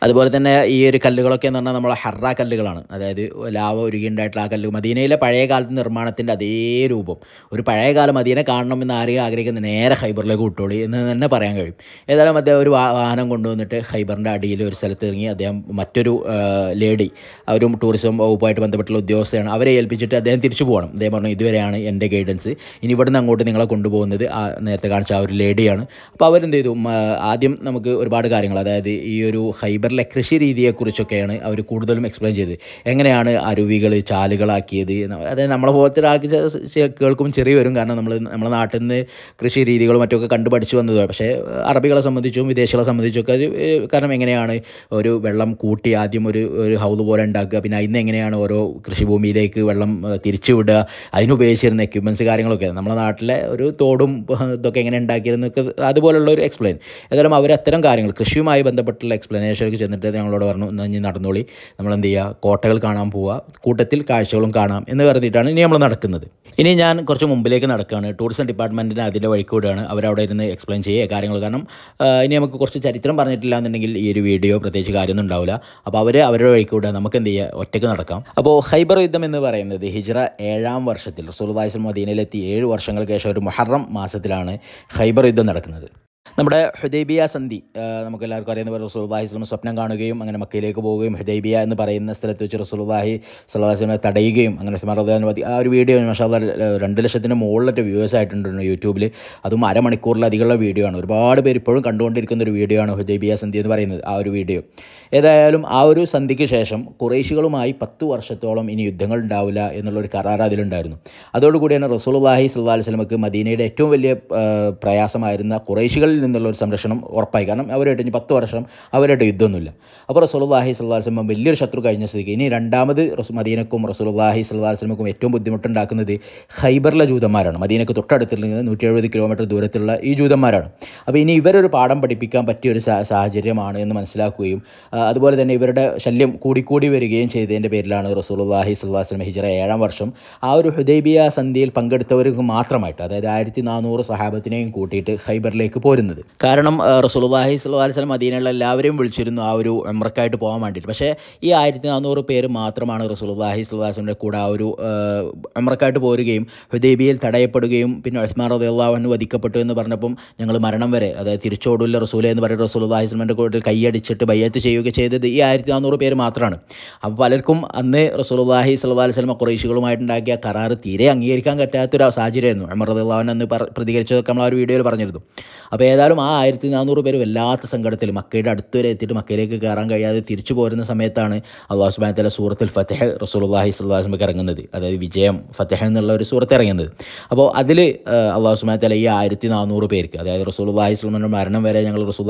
അതുപോലെ തന്നെ ഈ ഒരു കല്ലുകളൊക്കെ എന്ന് പറഞ്ഞാൽ നമ്മളെ ഹർറ കല്ലുകളാണ് അതായത് ലാവ ഉരുകിണ്ടായിട്ടുള്ള ആ കല്ല് മദീനയിലെ പഴയ കാലത്ത് നിർമ്മാണത്തിൻ്റെ അതേ രൂപം ഒരു പഴയ കാലം മദീന കാണണം എന്ന് ആരെയും ആഗ്രഹിക്കുന്ന നേരെ ഹൈബറിലേക്ക് കൂട്ടോളി എന്ന് തന്നെ പറയാൻ കഴിയും ഏതായാലും അദ്ദേഹം ഒരു വാഹനം കൊണ്ടുവന്നിട്ട് ഹൈബറിൻ്റെ അടിയിൽ ഒരു സ്ഥലത്ത് ഇറങ്ങി അദ്ദേഹം മറ്റൊരു ലേഡി അവരും ടൂറിസം വകുപ്പായിട്ട് ബന്ധപ്പെട്ടുള്ള ഉദ്യോഗസ്ഥയാണ് അവരെ ഏൽപ്പിച്ചിട്ട് അദ്ദേഹം തിരിച്ചു പോകണം അദ്ദേഹം പറഞ്ഞു ഇതുവരെയാണ് എൻ്റെ ഗൈഡൻസ് ഇനി ഇവിടുന്ന് അങ്ങോട്ട് നിങ്ങളെ കൊണ്ടുപോകുന്നത് ആ നേരത്തെ കാണിച്ച ആ ഒരു ലേഡിയാണ് അപ്പോൾ അവരെന്ത് ചെയ്തു ആദ്യം നമുക്ക് ഒരുപാട് കാര്യങ്ങൾ അതായത് ഈ ഒരു ഹൈബർ കേരളത്തിലെ കൃഷി രീതിയെക്കുറിച്ചൊക്കെയാണ് അവർ കൂടുതലും എക്സ്പ്ലെയിൻ ചെയ്തത് എങ്ങനെയാണ് അരുവികൾ ചാലുകളാക്കിയത് അതായത് നമ്മളെ പോലത്തെ ഒരാൾക്ക് കേൾക്കും ചെറിയ വരും കാരണം നമ്മൾ നമ്മുടെ നാട്ടിൽ നിന്ന് കൃഷി രീതികളും മറ്റൊക്കെ കണ്ടു പഠിച്ചു വന്നതാണ് പക്ഷേ അറബികളെ സംബന്ധിച്ചും വിദേശികളെ സംബന്ധിച്ചൊക്കെ കാരണം എങ്ങനെയാണ് ഒരു വെള്ളം കൂട്ടി ആദ്യം ഒരു ഒരു ഹൗത് പോലെ ഉണ്ടാക്കുക പിന്നെ അതിന് എങ്ങനെയാണ് ഓരോ കൃഷിഭൂമിയിലേക്ക് വെള്ളം തിരിച്ചു വിടുക അതിനുപയോഗിച്ചിരുന്ന എക്യുപ്മെൻറ്റ്സ് കാര്യങ്ങളൊക്കെ നമ്മുടെ നാട്ടിലെ ഒരു തോടും ഇതൊക്കെ എങ്ങനെ ഉണ്ടാക്കിയിരുന്നൊക്കെ അതുപോലുള്ള ഒരു എക്സ്പ്ലെയിൻ ഏതായാലും അവർ അത്തരം കാര്യങ്ങൾ കൃഷിയുമായി ബന്ധപ്പെട്ടുള്ള എക്സ്പ്ലനേഷനൊക്കെ ചെന്നിട്ട് ഞങ്ങളോട് പറഞ്ഞു എന്നാൽ ഇനി നടന്നോളി നമ്മൾ എന്ത് ചെയ്യുക കോട്ടകൾ കാണാൻ പോവുക കൂട്ടത്തിൽ കാഴ്ചകളും കാണാം എന്ന് പറഞ്ഞിട്ടാണ് ഇനി നമ്മൾ നടക്കുന്നത് ഇനി ഞാൻ കുറച്ച് മുമ്പിലേക്ക് നടക്കുകയാണ് ടൂറിസം ഡിപ്പാർട്ട്മെൻറ്റിന് അതിൻ്റെ വഴിക്കൂടെയാണ് അവരവിടെ ഇരുന്ന് എക്സ്പ്ലെയിൻ ചെയ്യുക കാര്യങ്ങൾ കാരണം ഇനി നമുക്ക് കുറച്ച് ചരിത്രം പറഞ്ഞിട്ടില്ല എന്നുണ്ടെങ്കിൽ ഈ ഒരു വീഡിയോ പ്രത്യേകിച്ച് കാര്യമൊന്നും ഉണ്ടാവില്ല അപ്പോൾ അവർ അവരുടെ വഴിക്കൂടെ നമുക്ക് എന്ത് ചെയ്യുക ഒറ്റയ്ക്ക് നടക്കാം അപ്പോൾ ഹൈബർ യുദ്ധം എന്ന് പറയുന്നത് ഹിജ്റ ഏഴാം വർഷത്തിൽ റസൂൽ വായ്സൽ മദീനയിലെത്തി ഏഴ് വർഷങ്ങൾക്ക് ശേഷം ഒരു മുഹറം മാസത്തിലാണ് ഹൈബർ യുദ്ധം നടക്കുന്നത് നമ്മുടെ ഹുദൈബിയ സന്ധി നമുക്ക് എല്ലാവർക്കും അറിയുന്ന പോലെ റസൂൽവാഹി സ്വലം സ്വപ്നം കാണുകയും അങ്ങനെ മക്കയിലേക്ക് പോവുകയും ഹുദൈബിയ എന്ന് പറയുന്ന സ്ഥലത്ത് വെച്ച് റസൂൽവാഹി സ്വലാസ്ലമിനെ തടയുകയും അങ്ങനെ മറുപടി ആ ഒരു വീഡിയോ മഷാ രണ്ട് ലക്ഷത്തിന് മുകളിലൊരു വ്യൂവേഴ്സ് ആയിട്ടുണ്ട് യൂട്യൂബിൽ അതും അരമണിക്കൂറിലധികമുള്ള വീഡിയോ ആണ് ഒരുപാട് പേര് ഇപ്പോഴും കണ്ടുകൊണ്ടിരിക്കുന്ന ഒരു വീഡിയോ ആണ് ഹുദൈബിയ സന്ധി എന്ന് പറയുന്നത് ആ ഒരു വീഡിയോ ഏതായാലും ആ ഒരു സന്ധിക്ക് ശേഷം കുറേശികളുമായി പത്ത് വർഷത്തോളം ഇനി യുദ്ധങ്ങൾ ഉണ്ടാവില്ല എന്നുള്ളൊരു കരാർ അതിലുണ്ടായിരുന്നു അതോടുകൂടിയാണ് റസൂൽഹി സല്ലാ വസ്ലമക്ക് മദീനയുടെ ഏറ്റവും വലിയ പ്രയാസമായിരുന്ന കുറേശികളിൽ നിന്നുള്ള ഒരു സംരക്ഷണം ഉറപ്പായി കാരണം അവരായിട്ട് ഇനി പത്ത് വർഷം അവരായിട്ട് യുദ്ധമൊന്നുമില്ല അപ്പോൾ റസൂൽഹി സല്ലാ വസ്ലമ വലിയൊരു ശത്രു കഴിഞ്ഞ സ്ഥിതിക്ക് ഇനി രണ്ടാമത് മദീനക്കും റസൂൽഹി സല്ലാ വസ്ലമക്കും ഏറ്റവും ബുദ്ധിമുട്ടുണ്ടാക്കുന്നത് ഹൈബറിലെ ജൂതന്മാരാണ് മദീനക്ക് തൊട്ടടുത്തിൽ നിന്ന് നൂറ്റി എഴുപത് കിലോമീറ്റർ ദൂരത്തിലുള്ള ഈ ജൂതന്മാരാണ് അപ്പോൾ ഇനി ഇവരൊരു പാഠം പഠിപ്പിക്കാൻ പറ്റിയ ഒരു സാഹചര്യമാണ് എന്ന് മനസ്സിലാക്കുകയും അതുപോലെ തന്നെ ഇവരുടെ ശല്യം കൂടിക്കൂടി വരികയും ചെയ്തതിൻ്റെ പേരിലാണ് റസൂലുല്ലാഹി സ്വല്ലാസ്ലം ഹിജറ ഏഴാം വർഷം ആ ഒരു ഹുദൈബിയ സന്ധിയിൽ പങ്കെടുത്തവർക്ക് മാത്രമായിട്ട് അതായത് ആയിരത്തി നാനൂറ് സഹാബത്തിനെയും കൂട്ടിയിട്ട് ഖൈബറിലേക്ക് പോരുന്നത് കാരണം റസൂലുല്ലാഹി സ്വല്ലാ വസ്ലം മദീനയുള്ള എല്ലാവരെയും വിളിച്ചിരുന്നു ആ ഒരു എമ്രക്കായിട്ട് പോകാൻ വേണ്ടിയിട്ട് പക്ഷേ ഈ ആയിരത്തി നാനൂറ് പേര് മാത്രമാണ് റസൂലുല്ലാഹി സ്വല്ലാസ്ലിൻ്റെ കൂടെ ആ ഒരു എമ്രക്കായിട്ട് പോരുകയും ഹുദൈബിയയിൽ തടയപ്പെടുകയും പിന്നെ ഉസ്മാൻ റദിയുള്ളാഹു വധിക്കപ്പെട്ടു എന്ന് പറഞ്ഞപ്പം ഞങ്ങൾ മരണം വരെ അതായത് തിരിച്ചോടില്ല റസൂലെ എന്ന് പറയുന്ന റസൂലുല്ലാഹി സ്വലമിൻ്റെ കൂടെ കൈയടിച്ചിട്ട് ബയ്യത്ത് ചെയ്യുക ചെയ്തത് ഈ ആയിരത്തി നാനൂറ് പേര് മാത്രമാണ് അപ്പോൾ പലർക്കും അന്ന് റസൂൽവാഹി സല്ലാ സ്വലമ കുറേശികളുമായിട്ടുണ്ടാക്കിയ കരാറ് തീരെ അംഗീകരിക്കാൻ പറ്റാത്തൊരു സാഹചര്യമായിരുന്നു അമർ റദ്ദാൻ അന്ന് പ്രതികരിച്ചതൊക്കെ നമ്മൾ ആ ഒരു വീഡിയോയിൽ പറഞ്ഞിരുന്നു അപ്പോൾ ഏതായാലും ആ ആയിരത്തി നാനൂറ് പേര് വല്ലാത്ത സങ്കടത്തിൽ മക്കയുടെ അടുത്ത് വരെ എത്തിയിട്ട് മക്കയിലേക്ക് കയറാൻ കഴിയാതെ തിരിച്ചു പോരുന്ന സമയത്താണ് അള്ളാഹു സുബാൻ തല സൂറത്തിൽ ഫത്തേഹ് റസൂൽവാഹി സല്ലാ വസ്ലമക്ക് ഇറങ്ങുന്നത് അതായത് വിജയം ഫത്തഹ് എന്നുള്ള ഒരു സൂറത്ത് ഇറങ്ങുന്നത് അപ്പോൾ അതിൽ അള്ളാഹു സുബാൻ തല ഈ ആയിരത്തി നാനൂറ് പേർക്ക് അതായത് അള്ളാഹി സ്വലമിൻ്റെ മരണം വരെ ഞങ്ങൾ റസൂൽ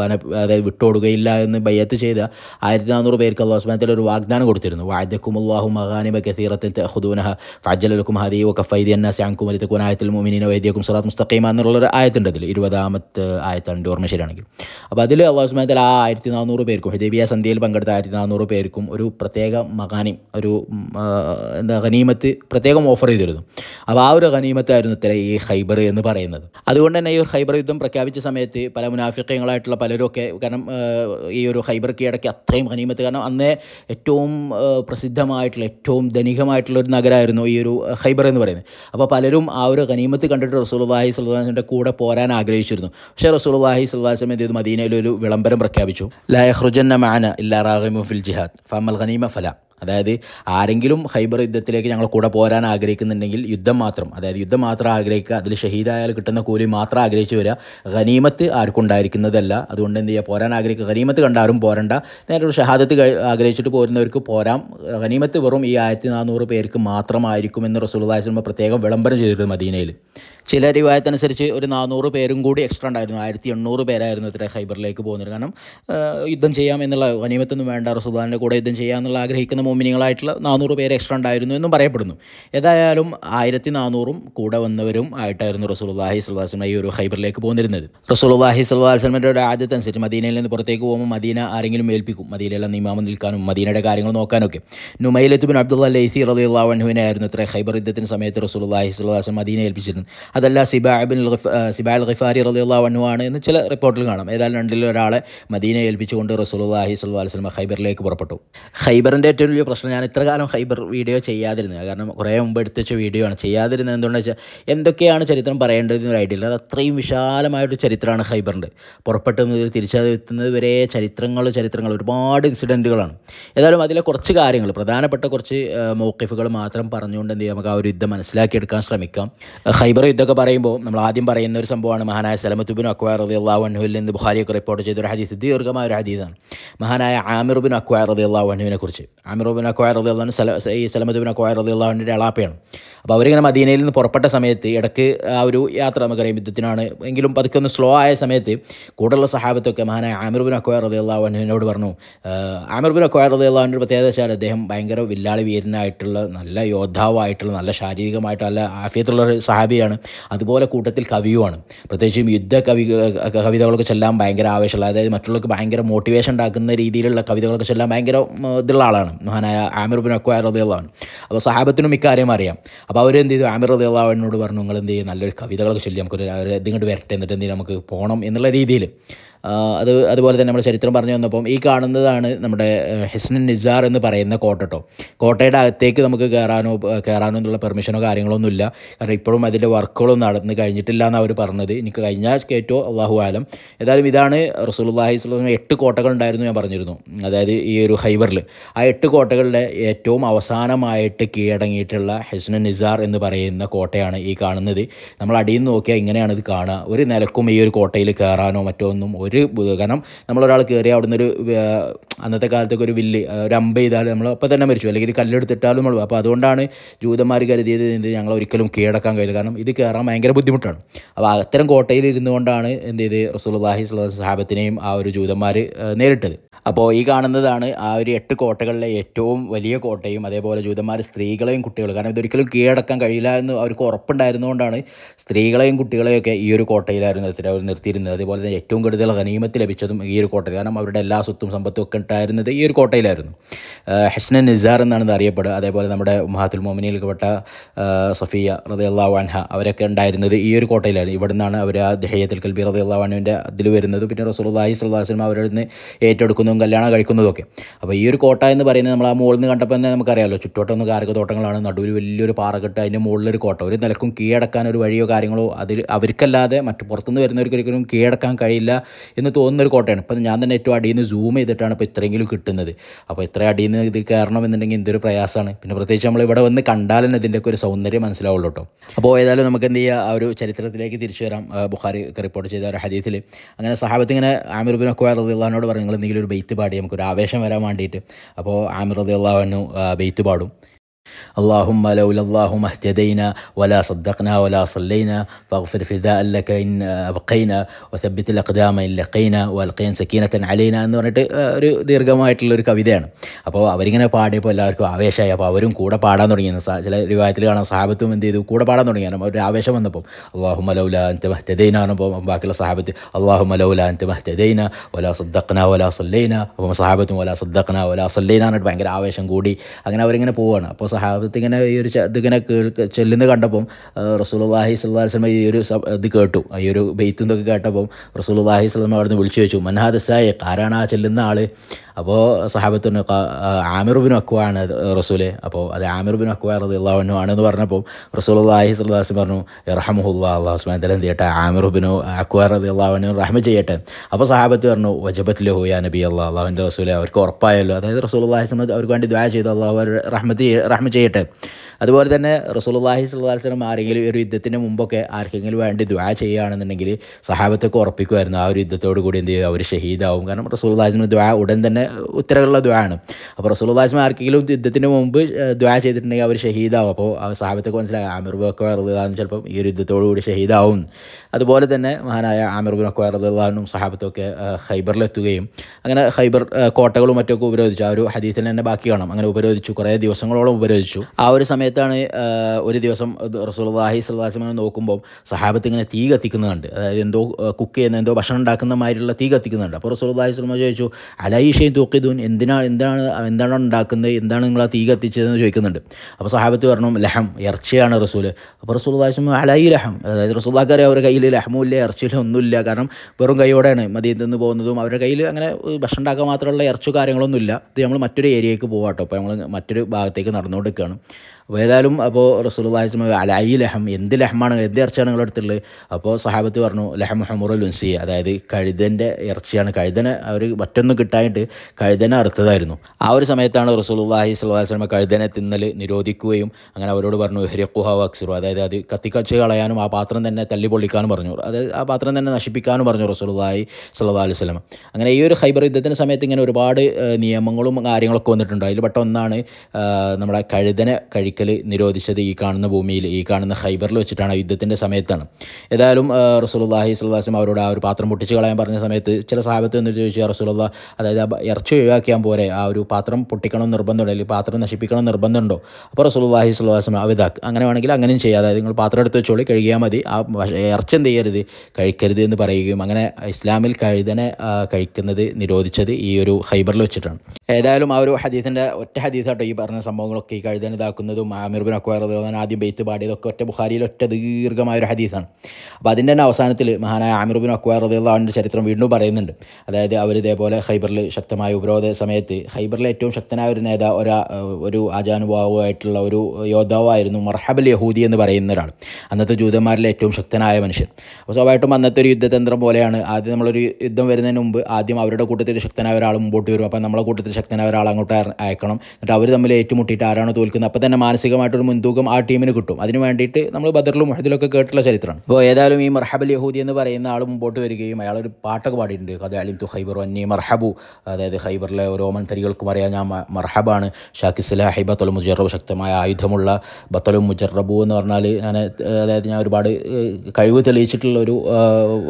അതായത് വിട്ടുകൊടുക്കുകയില്ല എന്ന് ബയ്യത്ത് ചെയ്ത ആയിരത്തി നാനൂറ് പേർക്ക് അള്ളാഹുസ്ബാനത്തിൽ ഒരു വാഗ്ദാനം കൊടുത്തിരുന്നു വാദ്യക്കും അള്ളാഹു മഹാനിമ കസീറത്തിൽ അഹുദൂനഹ ഫാജലക്കും ഹദി ഒക്കെ ഫൈദി അന്ന സാങ്കും അലിത്തക്കുൻ ആയത്തിൽ മുമിനീന വൈദ്യക്കും സുറാത്ത് മുസ്തഖീമ എന്നുള്ളൊരു ആയത്തുണ്ട് അതിൽ ഇരുപതാമത്തെ ആയത്തുണ്ട് ഓർമ്മ ശരിയാണെങ്കിൽ അപ്പോൾ അതിൽ അള്ളാഹുസ്ബാനത്തിൽ ആ ആയിരത്തി നാനൂറ് പേർക്കും ഹിദേബിയ സന്ധ്യയിൽ പങ്കെടുത്ത ആയിരത്തി നാനൂറ് പേർക്കും ഒരു പ്രത്യേക മകാനി ഒരു എന്താ ഖനീമത്ത് പ്രത്യേകം ഓഫർ ചെയ്തിരുന്നു അപ്പോൾ ആ ഒരു ഖനീമത്തായിരുന്നു ഇത്ര ഈ ഹൈബർ എന്ന് പറയുന്നത് അതുകൊണ്ട് തന്നെ ഈ ഒരു ഹൈബർ യുദ്ധം പ്രഖ്യാപിച്ച സമയത്ത് പല മുനാഫിക്കങ്ങളായിട്ടുള്ള പലരും ഒക്കെ കാരണം ഈ ഒരു ഹൈബർ കീഴടക്കി അത്രയും ഖനീമത്ത് കാരണം അന്നേ ഏറ്റവും പ്രസിദ്ധമായിട്ടുള്ള ഏറ്റവും ധനികമായിട്ടുള്ള ഒരു നഗരമായിരുന്നു ഈ ഒരു ഹൈബർ എന്ന് പറയുന്നത് അപ്പോൾ പലരും ആ ഒരു ഖനീമത്ത് കണ്ടിട്ട് റസൂൽവാഹി സുല്ലാസിൻ്റെ കൂടെ പോരാൻ ആഗ്രഹിച്ചിരുന്നു പക്ഷേ റസൂൽവാഹി സുല്ലാസം എന്ത് ചെയ്തു മദീനയിൽ ഒരു വിളംബരം പ്രഖ്യാപിച്ചു ലായഹ്റുജന്ന മാന ഇല്ലാറാഹിമു ഫിൽ ജിഹാദ് ഫമൽ ഖനീമ ഫല അതായത് ആരെങ്കിലും ഹൈബർ യുദ്ധത്തിലേക്ക് ഞങ്ങൾ കൂടെ പോരാൻ ആഗ്രഹിക്കുന്നുണ്ടെങ്കിൽ യുദ്ധം മാത്രം അതായത് യുദ്ധം മാത്രം ആഗ്രഹിക്കുക അതിൽ ഷഹീദായാൽ കിട്ടുന്ന കൂലി മാത്രം ആഗ്രഹിച്ചു വരിക ഖനീമത്ത് ആർക്കുണ്ടായിരിക്കുന്നതല്ല അതുകൊണ്ട് എന്ത് ചെയ്യുക പോരാൻ ആഗ്രഹിക്കുക ഖനീമത്ത് കണ്ടാലും പോരണ്ട നേരെ ഒരു ഷഹാദത്ത് ആഗ്രഹിച്ചിട്ട് പോരുന്നവർക്ക് പോരാം ഖനീമത്ത് വെറും ഈ ആയിരത്തി നാനൂറ് പേർക്ക് മാത്രമായിരിക്കും എന്ന് റസൂൽ പ്രത്യേകം വിളംബരം ചെയ്തിരുന്നു മദീനയിൽ ചില അനുസരിച്ച് ഒരു നാനൂറ് പേരും കൂടി എക്സ്ട്രാ ഉണ്ടായിരുന്നു ആയിരത്തി എണ്ണൂറ് പേരായിരുന്നു ഇത്ര ഹൈബറിലേക്ക് പോകുന്നത് കാരണം യുദ്ധം ചെയ്യാം എന്നുള്ള അനിയമത്തൊന്നും വേണ്ട റസുദാനിൻ്റെ കൂടെ യുദ്ധം ചെയ്യാമെന്നുള്ള ആഗ്രഹിക്കുന്ന മോമിനികളായിട്ടുള്ള നാനൂറ് പേര് എക്സ്ട്രാ ഉണ്ടായിരുന്നു എന്നും പറയപ്പെടുന്നു ഏതായാലും ആയിരത്തി നാനൂറും കൂടെ വന്നവരും ആയിട്ടായിരുന്നു റസൂൽഹി സ്വലാസ്മ ഈ ഒരു ഹൈബറിലേക്ക് പോന്നിരുന്നത് റസൂൽഹി സ്വലാസ്മയുടെ ഒരു ആദ്യത്തെ അനുസരിച്ച് മദീനയിൽ നിന്ന് പുറത്തേക്ക് പോകുമ്പോൾ മദീന ആരെങ്കിലും ഏൽപ്പിക്കും മദീനയിലെ നിയമാമം നിൽക്കാനും മദീനയുടെ കാര്യങ്ങൾ നോക്കാനൊക്കെ നുമൈലത്തുബിൻ അബ്ദുള്ള ലൈസി റലിയുള്ള ആയിരുന്നു ഇത്ര ഹൈബർ യുദ്ധത്തിന് സമയത്ത് റസൂൽഹി സ്വലാസ്മ മദീനെ ഏൽപ്പിച്ചിരുന്നു അതല്ല സിബാബിൻ സിബാ അൽ ഖിഫാരി റലിയുള്ള ആണ് എന്ന് ചില റിപ്പോർട്ടിൽ കാണാം ഏതായാലും രണ്ടിലും ഒരാളെ മദീനെ ഏൽപ്പിച്ചുകൊണ്ട് റസൂലുള്ളാഹി സ്വല്ലു അലൈഹി വസല്ലം ഖൈബറിലേക്ക് പുറപ്പെട്ടു ഖൈബറിൻ്റെ ഏറ്റവും വലിയ പ്രശ്നം ഞാൻ ഇത്ര കാലം ഖൈബർ വീഡിയോ ചെയ്യാതിരുന്നത് കാരണം കുറേ മുമ്പ് എടുത്തുവെച്ച വീഡിയോ ആണ് ചെയ്യാതിരുന്നത് എന്തുകൊണ്ടെന്ന് വെച്ചാൽ എന്തൊക്കെയാണ് ചരിത്രം പറയേണ്ടതെന്ന് ഒരു ഐഡിയ ഇല്ല അത് അത്രയും വിശാലമായൊരു ചരിത്രമാണ് ഖൈബറിൻ്റെ പുറപ്പെട്ടു മുതൽ തിരിച്ചെത്തുന്നത് വരെ ചരിത്രങ്ങൾ ചരിത്രങ്ങൾ ഒരുപാട് ഇൻസിഡൻറ്റുകളാണ് ഏതായാലും അതിലെ കുറച്ച് കാര്യങ്ങൾ പ്രധാനപ്പെട്ട കുറച്ച് മൗക്കിഫുകൾ മാത്രം പറഞ്ഞുകൊണ്ട് എന്ത് ചെയ്യാം നമുക്ക് ആ ഒരു യുദ്ധം മനസ്സിലാക്കിയെടുക്കാൻ ശ്രമിക്കാം ഖൈബർ യുദ്ധം ഇതൊക്കെ പറയുമ്പോൾ നമ്മൾ ആദ്യം പറയുന്ന ഒരു സംഭവമാണ് മഹാനായ സലമത്തുബിൻ അക്വയർ റതി അള്ളാഹു അൻഹുവിൽ നിന്ന് ബുഹാരിയൊക്കെ റിപ്പോർട്ട് ചെയ്ത ഒരു ഹദീസ് ദീർഘമായ ഒരു ഹദീസാണ് മഹാനായ ആമിർബിൻ അക്വാർ റതി അള്ളാഹു കുറിച്ച് ആമിർബിൻ അക്വാർ റതി അള്ളാഹു സല ഈ സലമത്തുബിൻ അക്വയർ റതി അള്ളാഹു അൻഹുവിൻ്റെ അളാപ്പയാണ് അപ്പോൾ അവരിങ്ങനെ മദീനയിൽ നിന്ന് പുറപ്പെട്ട സമയത്ത് ഇടയ്ക്ക് ആ ഒരു യാത്ര നമുക്കറിയാം യുദ്ധത്തിനാണ് എങ്കിലും പതുക്കെ ഒന്ന് സ്ലോ ആയ സമയത്ത് കൂടുതലുള്ള സഹാബത്തൊക്കെ മഹാനായ ആമിർബിൻ അക്വാർ റതി അള്ളാഹു പറഞ്ഞു ആമിർബിൻ അക്വയർ റതി അള്ളാഹുവിൻ്റെ പ്രത്യേകത വെച്ചാൽ അദ്ദേഹം ഭയങ്കര വില്ലാളി വീരനായിട്ടുള്ള നല്ല യോദ്ധാവായിട്ടുള്ള നല്ല ശാരീരികമായിട്ടുള്ള നല്ല ആഫിയത്തുള്ള ഒരു സഹാബിയാണ് അതുപോലെ കൂട്ടത്തിൽ കവിയുമാണ് പ്രത്യേകിച്ചും യുദ്ധ കവി കവിതകളൊക്കെ ചെല്ലാൻ ഭയങ്കര ആവേശമുള്ള അതായത് മറ്റുള്ളവർക്ക് ഭയങ്കര മോട്ടിവേഷൻ ഉണ്ടാക്കുന്ന രീതിയിലുള്ള കവിതകളൊക്കെ ചെല്ലാൻ ഭയങ്കര ഇതുള്ള ആളാണ് മഹാനായ ആമിർ ബിൻ അക്വാ റദിയുള്ളവൻ അപ്പോൾ സഹാബത്തിനും ഇക്കാര്യം അറിയാം അപ്പോൾ അവർ ചെയ്തു ആമിർ റദിയുള്ളവനോട് പറഞ്ഞു നിങ്ങൾ എന്ത് ചെയ്യും നല്ലൊരു കവിതകളൊക്കെ ചൊല്ലി നമുക്കൊരു ഇങ്ങോട്ട് വരട്ടെ എന്നിട്ട് എന്തെങ്കിലും നമുക്ക് പോകണം എന്നുള്ള രീതിയിൽ അത് അതുപോലെ തന്നെ നമ്മുടെ ചരിത്രം പറഞ്ഞു വന്നപ്പം ഈ കാണുന്നതാണ് നമ്മുടെ ഹെസ്നൻ നിസാർ എന്ന് പറയുന്ന കോട്ടട്ടോ കോട്ടയുടെ അകത്തേക്ക് നമുക്ക് കയറാനോ കയറാനോ എന്നുള്ള പെർമിഷനോ കാര്യങ്ങളോ ഒന്നുമില്ല കാരണം ഇപ്പോഴും അതിൻ്റെ വർക്കുകളൊന്നും നടന്ന് കഴിഞ്ഞിട്ടില്ല എന്നാണ് അവർ പറഞ്ഞത് എനിക്ക് കഴിഞ്ഞ കയറ്റോ അള്ളാഹു ആലം ഏതായാലും ഇതാണ് റസൂൽഹി സ്വലം എട്ട് കോട്ടകൾ ഉണ്ടായിരുന്നു ഞാൻ പറഞ്ഞിരുന്നു അതായത് ഈ ഒരു ഹൈബറിൽ ആ എട്ട് കോട്ടകളുടെ ഏറ്റവും അവസാനമായിട്ട് കീഴടങ്ങിയിട്ടുള്ള ഹെസ്നൻ നിസാർ എന്ന് പറയുന്ന കോട്ടയാണ് ഈ കാണുന്നത് നമ്മൾ അടിയിൽ നിന്ന് നോക്കിയാൽ ഇങ്ങനെയാണ് ഇത് കാണുക ഒരു നിലക്കും ഈ ഒരു കോട്ടയിൽ കയറാനോ മറ്റോ ഒന്നും ഒരു ഒരു കാരണം നമ്മളൊരാൾ കയറി അവിടുന്ന് ഒരു അന്നത്തെ കാലത്തൊക്കെ ഒരു വില്ല് ഒരു അമ്പ ചെയ്താലും നമ്മൾ അപ്പം തന്നെ മരിച്ചു അല്ലെങ്കിൽ കല്ലെടുത്തിട്ടാലും നമ്മൾ അപ്പോൾ അതുകൊണ്ടാണ് ജൂതന്മാർ കരുതിയത് ഞങ്ങൾ ഒരിക്കലും കീഴടക്കാൻ കഴിയില്ല കാരണം ഇത് കയറാൻ ഭയങ്കര ബുദ്ധിമുട്ടാണ് അപ്പോൾ അത്തരം കോട്ടയിൽ ഇരുന്നുകൊണ്ടാണ് എന്ത് ചെയ്ത് റസൂൽ അള്ളാഹി സ്വലാ സാഹാബത്തിനെയും ആ ഒരു ജൂതന്മാർ നേരിട്ടത് അപ്പോൾ ഈ കാണുന്നതാണ് ആ ഒരു എട്ട് കോട്ടകളിലെ ഏറ്റവും വലിയ കോട്ടയും അതേപോലെ ജൂതന്മാർ സ്ത്രീകളെയും കുട്ടികളും കാരണം ഇതൊരിക്കലും കീഴടക്കാൻ കഴിയില്ല എന്ന് അവർക്ക് ഉറപ്പുണ്ടായിരുന്നുകൊണ്ടാണ് സ്ത്രീകളെയും കുട്ടികളെയൊക്കെ ഈ ഒരു കോട്ടയിലായിരുന്നു അവർ നിർത്തിയിരുന്നത് അതേപോലെ തന്നെ ഏറ്റവും കൂടുതൽ ഖനീമത്ത് ലഭിച്ചതും ഈ ഒരു കോട്ടയിൽ കാരണം അവരുടെ എല്ലാ സ്വത്തും സമ്പത്തും ഒക്കെ ഉണ്ടായിരുന്നത് ഈ ഒരു കോട്ടയിലായിരുന്നു ഹസ്ന നിസാർ എന്നാണ് ഇത് അറിയപ്പെടുക അതേപോലെ നമ്മുടെ മഹാത്തുൽ മോമിനിയിൽപ്പെട്ട സഫിയ റദിയുള്ള വാൻഹ അവരൊക്കെ ഉണ്ടായിരുന്നത് ഈ ഒരു കോട്ടയിലായിരുന്നു ഇവിടെ നിന്നാണ് അവർ ആ ദഹയ്യത്തിൽ കൽബി റദിയുള്ള വാനുവിൻ്റെ അതിൽ വരുന്നത് പിന്നെ റസൂൽ അള്ളാഹി സ്വല്ലാസ്ലം അവരിൽ നിന്ന് ഏറ്റെടുക്കുന്നു ചെയ്യുന്നതും കല്യാണം കഴിക്കുന്നതൊക്കെ അപ്പോൾ ഈ ഒരു കോട്ട എന്ന് പറയുന്നത് നമ്മൾ ആ മുകളിൽ നിന്ന് കണ്ടപ്പോൾ തന്നെ നമുക്കറിയാമല്ലോ ചുറ്റോട്ടൊന്ന് കാർക്കത്തോട്ടങ്ങളാണ് നടുവിൽ വലിയൊരു പാറകെട്ട് അതിൻ്റെ മുകളിലൊരു കോട്ട ഒരു നിലക്കും കീഴടക്കാൻ ഒരു വഴിയോ കാര്യങ്ങളോ അതിൽ അവർക്കല്ലാതെ മറ്റു പുറത്തുനിന്ന് വരുന്നവർക്കൊരിക്കലും കീഴടക്കാൻ കഴിയില്ല എന്ന് തോന്നുന്ന ഒരു കോട്ടയാണ് ഇപ്പം ഞാൻ തന്നെ ഏറ്റവും അടിയിൽ നിന്ന് സൂം ചെയ്തിട്ടാണ് ഇപ്പോൾ ഇത്രയെങ്കിലും കിട്ടുന്നത് അപ്പോൾ ഇത്ര അടിയിൽ നിന്ന് ഇത് കയറണം എന്നുണ്ടെങ്കിൽ എന്തൊരു പ്രയാസമാണ് പിന്നെ പ്രത്യേകിച്ച് നമ്മൾ ഇവിടെ വന്ന് കണ്ടാലും ഇതിൻ്റെയൊക്കെ ഒരു സൗന്ദര്യം മനസ്സിലാവുള്ളൂ കേട്ടോ അപ്പോൾ ഏതായാലും നമുക്ക് എന്ത് ചെയ്യുക ആ ഒരു ചരിത്രത്തിലേക്ക് തിരിച്ചു വരാം ബുഖാരി റിപ്പോർട്ട് ചെയ്ത ഒരു ഹദീത്തിൽ അങ്ങനെ സഹാബത്ത് ഇങ്ങനെ ആമിർ അക്വാർ റദിള്ളഹാനോട് പറഞ്ഞു നിങ്ങൾ എന്തെങ്കിലും ഒരു ബെയ്ത്ത് പാടി നമുക്കൊരു ആവേശം വരാൻ വേണ്ടിയിട്ട് അപ്പോൾ ആമിർ ബെയ്ത്ത് പാടും اللهم لولا الله ما اهتدينا ولا صدقنا ولا صلينا فاغفر فداء لك ان ابقينا وثبت الاقدام ان لقينا والقين سكينه علينا എന്ന് പറഞ്ഞിട്ട് ഒരു ദീർഘമായിട്ടുള്ളൊരു കവിതയാണ് അപ്പോൾ അവരിങ്ങനെ പാടിയപ്പോൾ എല്ലാവർക്കും ആവേശമായി അപ്പോൾ അവരും കൂടെ പാടാൻ തുടങ്ങിയെന്ന് ചില രൂപത്തിൽ കാണാൻ സാഹബത്തും എന്ത് ചെയ്തു കൂടെ പാടാൻ തുടങ്ങിയാണ് അവർ ആവേശം വന്നപ്പോൾ അള്ളാഹു മലൗല അന്ത മഹ്തദൈന പറഞ്ഞപ്പോൾ ബാക്കിയുള്ള സാഹബത്ത് അള്ളാഹു മലൗല അന്ത മഹ്തദൈന ഒല സുദ്ദഖന ഒല സൊല്ലൈന അപ്പം സാഹബത്തും ഒല സുദ്ദഖന ഒല സൊല്ലൈന എന്നിട്ട് ഭയങ്കര ആവേശം കൂടി അങ്ങനെ അവരിങ്ങനെ പോവുകയാണ് അപ്പോൾ സഹാബത്തിങ്ങനെ ഈ ഒരു ഇതിങ്ങനെ കേൾക്ക് ചെല്ലുന്ന കണ്ടപ്പം റസൂലുള്ളാഹി സ്വല്ലല്ലാഹി വസല്ലം ഈ ഒരു ഇത് കേട്ടു ഈ ഒരു ബെയ്ത്തും ഇതൊക്കെ കേട്ടപ്പം റസൂലുള്ളാഹി സ്വല്ലം അവിടുന്ന് വിളിച്ചു വെച്ചു മൻഹാദ് സായിഖ് ആരാണ് ആ ചെല്ലുന്ന ആൾ അപ്പോൾ സഹാബത്തുൻ ആമിർബിൻ അക്വാണ് റസൂലെ അപ്പോൾ അത് ആമിർബിൻ അക്വ റദിള്ളാഹുനു ആണെന്ന് പറഞ്ഞപ്പോൾ റസൂൽ അള്ളാഹി സ്വലാസ്ലം പറഞ്ഞു റഹമുല്ല അള്ളാഹു ഉസ്മാൻ തല എന്ത് ചെയ്യട്ടെ ആമിർബിനു അക്വ റദിള്ളാഹുനു റഹ്മ ചെയ്യട്ടെ അപ്പോൾ സഹാബത്ത് പറഞ്ഞു വജബത്തിൽ ഹുയാ നബി അള്ളാഹ് അള്ളാഹുവിൻ്റെ റസൂലെ അവർക്ക് ഉറപ്പായല്ലോ അതായത് റസൂൽ അള്ളാഹി സ്വലം അവർക്ക് വേണ്ടി ദ്വാ ചെയ്തു അള്ളാഹു റഹ്മത്ത് റഹ്മ ചെയ്യട്ടെ അതുപോലെ തന്നെ റസൂൽഹി സ്വലാസ്ലം ആരെങ്കിലും ഒരു യുദ്ധത്തിന് മുമ്പൊക്കെ ആർക്കെങ്കിലും വേണ്ടി ദ്വാ ചെയ്യുകയാണെന്നുണ്ടെങ്കിൽ സഹാബത്തൊക്കെ ഉറപ്പിക്കുമായിരുന്നു ആ ഒരു യുദ്ധത്തോട് കൂടി എന്ത് ചെയ്യും അവർ ഷഹീദാവും കാരണം റസൂൽഹാസിന് ദ്വാ ഉടൻ തന്നെ ഉത്തരവുള്ള ദ്വാ ആണ് അപ്പോൾ റസൂൽഹാസിന് ആർക്കെങ്കിലും യുദ്ധത്തിന് മുമ്പ് ദ്വാ ചെയ്തിട്ടുണ്ടെങ്കിൽ അവർ ഷഹീദാവും അപ്പോൾ സഹാബത്തൊക്കെ മനസ്സിലായി ആമിർ ബൊക്കെ വെറുതാന്ന് ചിലപ്പം ഈ ഒരു യുദ്ധത്തോടു കൂടി ഷഹീദാവും അതുപോലെ തന്നെ മഹാനായ ആമിർ ബൊക്കെ വെറുതാനും സഹാബത്തൊക്കെ ഹൈബറിലെത്തുകയും അങ്ങനെ ഹൈബർ കോട്ടകളും മറ്റൊക്കെ ഉപരോധിച്ചു ആ ഒരു ഹദീസിൽ തന്നെ ബാക്കി കാണാം അങ്ങനെ ഉപരോധിച്ചു കുറേ ദിവസങ്ങളോളം ഉപരോധിച്ചു ആ ഒരു സമയം സമയത്താണ് ഒരു ദിവസം റസൂൽവാഹി സ്വലാസിമനെ നോക്കുമ്പോൾ സഹാബത്ത് ഇങ്ങനെ തീ കത്തിക്കുന്നത് കണ്ട് അതായത് എന്തോ കുക്ക് ചെയ്യുന്ന എന്തോ ഭക്ഷണം ഉണ്ടാക്കുന്ന മാതിരിയുള്ള തീ കത്തിക്കുന്നുണ്ട് അപ്പോൾ റസൂൽവാഹി സ്വലമ ചോദിച്ചു അലൈഷയും തൂക്കിദൂൻ എന്തിനാണ് എന്താണ് എന്താണ് ഉണ്ടാക്കുന്നത് എന്താണ് നിങ്ങൾ ആ തീ കത്തിച്ചതെന്ന് ചോദിക്കുന്നുണ്ട് അപ്പോൾ സഹാബത്ത് പറഞ്ഞു ലഹം ഇറച്ചിയാണ് റസൂൽ അപ്പോൾ റസൂൽവാഹിസ്മ അലൈ ലഹം അതായത് റസൂൽക്കാരെ അവരുടെ കയ്യിൽ ഇല്ല ഇറച്ചിയിലും ഒന്നുമില്ല കാരണം വെറും കൈയോടെയാണ് മദീനത്ത് നിന്ന് പോകുന്നതും അവരുടെ കയ്യിൽ അങ്ങനെ ഭക്ഷണം ഉണ്ടാക്കാൻ മാത്രമുള്ള ഇറച്ചു കാര്യങ്ങളൊന്നുമില്ല ഇത് നമ്മൾ മറ്റൊരു ഏരിയയ്ക്ക് പോകാം കേട്ടോ അപ്പോൾ നമ്മൾ മറ്റൊരു ഭാഗത്തേക്ക് നടന്നുകൊടുക്കുകയാണ് അപ്പോൾ ഏതായാലും അപ്പോൾ റസൂൽഹിസ്മ അല ഐ ലഹം എന്ത് ലഹമാണ് എന്ത് ഇറച്ചിയാണ് നിങ്ങളുടെ അടുത്തുള്ളത് അപ്പോൾ സഹാബത്ത് പറഞ്ഞു ലഹം ഹമുറുൽ ഉൻസി അതായത് കഴുതൻ്റെ ഇറച്ചിയാണ് കഴുതനെ അവർ മറ്റൊന്നും കിട്ടാനായിട്ട് കഴുതനെ അറുത്തതായിരുന്നു ആ ഒരു സമയത്താണ് റസൂൽഹി സ്വലാസ്ലമ കഴുതനെ തിന്നൽ നിരോധിക്കുകയും അങ്ങനെ അവരോട് പറഞ്ഞു ഹെരിക്കുഹ വക്സിറു അതായത് അത് കത്തിക്കച്ച് കളയാനും ആ പാത്രം തന്നെ തല്ലി പൊള്ളിക്കാനും പറഞ്ഞു അതായത് ആ പാത്രം തന്നെ നശിപ്പിക്കാനും പറഞ്ഞു റസൂൽഹി സല്ലാ അലൈഹി സ്വലം അങ്ങനെ ഈ ഒരു ഹൈബർ യുദ്ധത്തിൻ്റെ സമയത്ത് ഇങ്ങനെ ഒരുപാട് നിയമങ്ങളും കാര്യങ്ങളൊക്കെ വന്നിട്ടുണ്ട് അതിൽ പെട്ട ഒന്നാണ് നമ്മുടെ കഴുതനെ കഴിക്കുക പറക്കൽ നിരോധിച്ചത് ഈ കാണുന്ന ഭൂമിയിൽ ഈ കാണുന്ന ഹൈബറിൽ വെച്ചിട്ടാണ് യുദ്ധത്തിൻ്റെ സമയത്താണ് ഏതായാലും റസൂലുല്ലാഹി സ്വലാസ്ലം അവരോട് ആ ഒരു പാത്രം പൊട്ടിച്ച് കളയാൻ പറഞ്ഞ സമയത്ത് ചില സഹാബത്ത് എന്ന് ചോദിച്ചാൽ റസൂലുള്ള അതായത് ഇറച്ചി ഒഴിവാക്കിയാൽ പോരെ ആ ഒരു പാത്രം പൊട്ടിക്കണം നിർബന്ധമുണ്ട് അല്ലെങ്കിൽ പാത്രം നശിപ്പിക്കണം നിർബന്ധമുണ്ടോ അപ്പോൾ റസൂലുല്ലാഹി സ്വലാസ്ലം അവിതാക്ക് അങ്ങനെ വേണമെങ്കിൽ അങ്ങനെയും ചെയ്യുക അതായത് നിങ്ങൾ പാത്രം എടുത്ത് വെച്ചോളി കഴുകിയാൽ മതി ആ ഇറച്ചി എന്ത് ചെയ്യരുത് കഴിക്കരുത് എന്ന് പറയുകയും അങ്ങനെ ഇസ്ലാമിൽ കഴുതനെ കഴിക്കുന്നത് നിരോധിച്ചത് ഈ ഒരു ഹൈബറിൽ വെച്ചിട്ടാണ് ഏതായാലും ആ ഒരു ഹദീസിൻ്റെ ഒറ്റ ഹദീസാട്ടോ ഈ പറഞ്ഞ സംഭവങ്ങളൊക്കെ ഈ കഴുതനെ ഇതാക്കുന്നത് ഹദീസും ആമിർബിൻ അക്വാറുദ്ദാൻ ആദ്യം ബെയ്ത്ത് പാടിയതൊക്കെ ഒറ്റ ബുഹാരിയിൽ ഒറ്റ ദീർഘമായ ഒരു ഹദീസാണ് അപ്പോൾ അതിൻ്റെ തന്നെ അവസാനത്തിൽ മഹാനായ ആമിർബിൻ അക്വാറുദ്ദാൻ്റെ ചരിത്രം വീണ്ടും പറയുന്നുണ്ട് അതായത് അവർ ഇതേപോലെ ഹൈബറിൽ ശക്തമായ ഉപരോധ സമയത്ത് ഹൈബറിലെ ഏറ്റവും ശക്തനായ ഒരു നേതാ ഒരാ ഒരു ആചാനുഭാവുമായിട്ടുള്ള ഒരു യോദ്ധാവായിരുന്നു മർഹബൽ യഹൂദി എന്ന് പറയുന്ന ഒരാൾ അന്നത്തെ ജൂതന്മാരിലെ ഏറ്റവും ശക്തനായ മനുഷ്യൻ അപ്പോൾ സ്വാഭാവികമായിട്ടും അന്നത്തെ ഒരു യുദ്ധതന്ത്രം പോലെയാണ് ആദ്യം നമ്മളൊരു യുദ്ധം വരുന്നതിന് മുമ്പ് ആദ്യം അവരുടെ കൂട്ടത്തിൽ ശക്തനായ ഒരാൾ മുമ്പോട്ട് വരും അപ്പോൾ നമ്മളെ കൂട്ടത്തിൽ ശക്തനായ ഒരാൾ അങ്ങോട്ട് അയക്കണം എന്നിട്ട് അവർ തമ്മിൽ ഏറ്റുമുട്ടിയിട്ട് ആരാണ് തോൽക്കുന്നത് അപ്പോൾ തന്നെ മാനസികമായിട്ടൊരു മുൻതൂക്കം ആ ടീമിന് കിട്ടും അതിന് വേണ്ടിയിട്ട് നമ്മൾ ബദറിലും മുഹദിലൊക്കെ കേട്ടിട്ടുള്ള ചരിത്രമാണ് അപ്പോൾ ഏതായാലും ഈ മർഹബൽ യഹൂദി എന്ന് പറയുന്ന ആൾ മുമ്പോട്ട് വരികയും അയാളൊരു പാട്ടൊക്കെ പാടിയിട്ടുണ്ട് കഥ അലിം തു ഹൈബർ വന്നി മർഹബു അതായത് ഹൈബറിലെ റോമൻ തരികൾക്കും അറിയാം ഞാൻ മർഹബാണ് ഹൈബ ഹൈബത്തുൽ മുജറബു ശക്തമായ ആയുധമുള്ള ബത്തലും മുജറബു എന്ന് പറഞ്ഞാൽ ഞാൻ അതായത് ഞാൻ ഒരുപാട് കഴിവ് തെളിയിച്ചിട്ടുള്ള ഒരു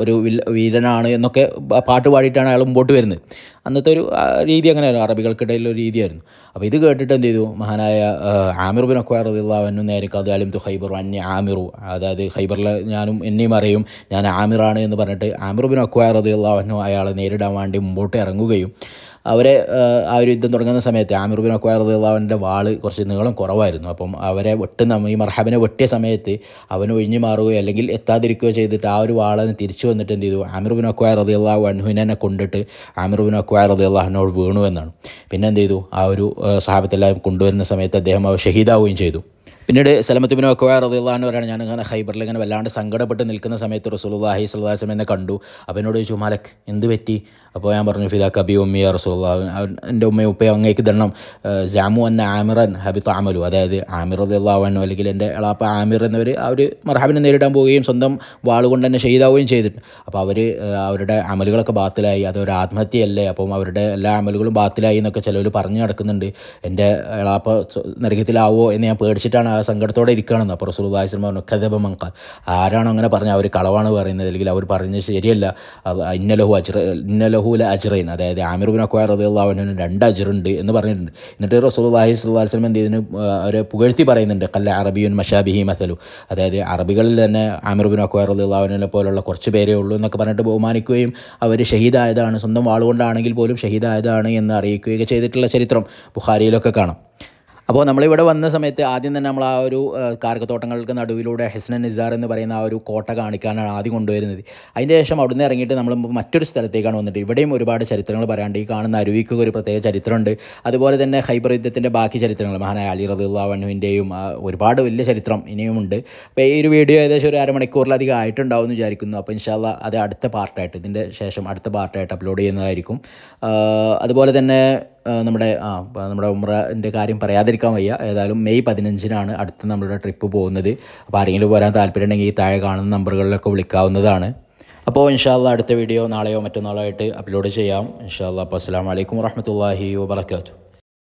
ഒരു വീരനാണ് എന്നൊക്കെ പാട്ട് പാടിയിട്ടാണ് അയാൾ മുമ്പോട്ട് വരുന്നത് അന്നത്തെ ഒരു രീതി അങ്ങനെയായിരുന്നു ഒരു രീതിയായിരുന്നു അപ്പോൾ ഇത് കേട്ടിട്ട് എന്ത് ചെയ്തു മഹാനായ ആമിർ ബിൻ അക്വാർ അള്ളാഹുവിനും നേരെ കത് അലിം തു ഹൈബർ അന്യ ആമിറു അതായത് ഹൈബറിലെ ഞാനും എന്നെയും അറിയും ഞാൻ ആമിറാണ് എന്ന് പറഞ്ഞിട്ട് ആമിർ ബിൻ അക്വാർ അള്ളാഹുവിനും അയാളെ നേരിടാൻ വേണ്ടി മുമ്പോട്ട് ഇറങ്ങുകയും അവരെ ആ ഒരു യുദ്ധം തുടങ്ങുന്ന സമയത്ത് ആമിർബിൻ അക്വാറുള്ളവൻ്റെ വാൾ കുറച്ച് നീളം കുറവായിരുന്നു അപ്പം അവരെ വെട്ടുന്ന ഈ മർഹാബിനെ വെട്ടിയ സമയത്ത് അവൻ ഒഴിഞ്ഞു മാറുകയോ അല്ലെങ്കിൽ എത്താതിരിക്കുകയോ ചെയ്തിട്ട് ആ ഒരു വാളനെ തിരിച്ചു വന്നിട്ട് എന്ത് ചെയ്തു ആമിർബിൻ അക്വാർ റതിയുള്ള അൻഹുനെ കൊണ്ടിട്ട് ആമിർബിൻ അക്വാർ റതിയുള്ള വീണു എന്നാണ് പിന്നെ എന്ത് ചെയ്തു ആ ഒരു സാഹബത്തെല്ലാം കൊണ്ടുവരുന്ന സമയത്ത് അദ്ദേഹം അവ ഷഹീദാവുകയും ചെയ്തു പിന്നീട് സലമത്തുബിൻ ഒക്കവാ റദിയുള്ളാന്ന് പറയുന്നത് ഇങ്ങനെ ഹൈബറിൽ ഇങ്ങനെ വല്ലാണ്ട് സങ്കടപ്പെട്ട് നിൽക്കുന്ന സമയത്ത് റസൂലുള്ളാഹി സ്വല്ലാസ്ലം എന്നെ കണ്ടു അപ്പം എന്നോട് ചോദിച്ചു മലക് എന്ത് പറ്റി അപ്പോൾ ഞാൻ പറഞ്ഞു ഫിദാ കബി ഉമ്മി റസൂള്ള എൻ്റെ ഉമ്മയും ഉപ്പയും അങ്ങേക്ക് തരണം ജാമു എന്ന ആമിറൻ ഹബി താമലു അതായത് ആമിർ അള്ളാഹുവാനോ അല്ലെങ്കിൽ എൻ്റെ എളാപ്പ ആമിർ എന്നവർ അവർ മർഹാബിനെ നേരിടാൻ പോവുകയും സ്വന്തം വാളുകൊണ്ട് തന്നെ ഷെയ്താവുകയും ചെയ്തിട്ട് അപ്പോൾ അവർ അവരുടെ അമലുകളൊക്കെ ബാത്തിലായി അതൊരു ആത്മഹത്യയല്ലേ അപ്പം അവരുടെ എല്ലാ അമലുകളും ബാത്തിലായി എന്നൊക്കെ ചിലവർ പറഞ്ഞു നടക്കുന്നുണ്ട് എൻ്റെ എളാപ്പ നരകത്തിലാവോ എന്ന് ഞാൻ പേടിച്ചിട്ടാണ് ആ സങ്കടത്തോടെ ഇരിക്കുകയാണെന്ന് അപ്പോൾ റസൂൽ അള്ളാഹിസ്ലം പറഞ്ഞു കഥബ മങ്ക ആരാണോ അങ്ങനെ പറഞ്ഞാൽ അവർ കളവാണ് പറയുന്നത് അല്ലെങ്കിൽ അവർ പറഞ്ഞത് ശരിയല്ല ഇന്നലഹു അജ്ര ഇന്നലഹു ലഹൂല അജറൈൻ അതായത് ആമിർബിൻ അക്വാർ റദിയുള്ള അവനും രണ്ട് അജറുണ്ട് എന്ന് പറഞ്ഞിട്ടുണ്ട് എന്നിട്ട് റസൂൽഹി സ്വല്ലാ വസ്ലം എന്ത് ചെയ്തതിന് അവരെ പുകഴ്ത്തി പറയുന്നുണ്ട് കല്ല അറബിയുൻ മഷാബിഹി മസലു അതായത് അറബികളിൽ തന്നെ ആമിർബിൻ അക്വാർ റദിയുള്ള അവനെ പോലുള്ള കുറച്ച് പേരേ ഉള്ളൂ എന്നൊക്കെ പറഞ്ഞിട്ട് ബഹുമാനിക്കുകയും അവർ ഷഹീദായതാണ് സ്വന്തം വാളുകൊണ്ടാണെങ്കിൽ പോലും ഷഹീദായതാണ് എന്ന് അറിയിക്കുകയൊക്കെ ചെയ്തിട്ടുള്ള ചരിത്രം ബുഖാരിയിലൊക്കെ കാണാം അപ്പോൾ നമ്മളിവിടെ വന്ന സമയത്ത് ആദ്യം തന്നെ നമ്മൾ ആ ഒരു കാർക്കത്തോട്ടങ്ങൾക്ക് നടുവിലൂടെ ഹെസ്നൻ നിസാർ എന്ന് പറയുന്ന ആ ഒരു കോട്ട കാണിക്കാനാണ് ആദ്യം കൊണ്ടുവരുന്നത് അതിൻ്റെ ശേഷം അവിടുന്ന് ഇറങ്ങിയിട്ട് നമ്മൾ മറ്റൊരു സ്ഥലത്തേക്കാണ് വന്നിട്ട് ഇവിടെയും ഒരുപാട് ചരിത്രങ്ങൾ പറയാണ്ട് ഈ കാണുന്ന അരുവിക്കൊക്കെ ഒരു പ്രത്യേക ചരിത്രമുണ്ട് അതുപോലെ തന്നെ ഹൈബർ യുദ്ധത്തിൻ്റെ ബാക്കി ചരിത്രങ്ങൾ മഹാനായ അലി റദുല്ല ഒരുപാട് വലിയ ചരിത്രം ഇനിയുമുണ്ട് അപ്പോൾ ഈ ഒരു വീഡിയോ ഏകദേശം ഒരു അരമണിക്കൂറിലധികം ആയിട്ടുണ്ടാവും എന്ന് വിചാരിക്കുന്നു അപ്പോൾ ഇൻഷാല്ല അത് അടുത്ത പാർട്ടായിട്ട് ഇതിൻ്റെ ശേഷം അടുത്ത പാർട്ടായിട്ട് അപ്ലോഡ് ചെയ്യുന്നതായിരിക്കും അതുപോലെ തന്നെ നമ്മുടെ ആ നമ്മുടെ ഉമ്രൻ്റെ കാര്യം പറയാതിരിക്കാൻ വയ്യ ഏതായാലും മെയ് പതിനഞ്ചിനാണ് അടുത്ത നമ്മുടെ ട്രിപ്പ് പോകുന്നത് അപ്പോൾ ആരെങ്കിലും വരാൻ താല്പര്യം ഉണ്ടെങ്കിൽ ഈ താഴെ കാണുന്ന നമ്പറുകളിലൊക്കെ വിളിക്കാവുന്നതാണ് അപ്പോൾ ഇൻഷാല്ല അടുത്ത വീഡിയോ നാളെയോ മറ്റന്നാളോ ആയിട്ട് അപ്ലോഡ് ചെയ്യാം ഇൻഷാല്ല അപ്പോൾ അസ്സാം വലൈക്കും വാഹമത്തല്ലാഹി വാബർക്കാത്തു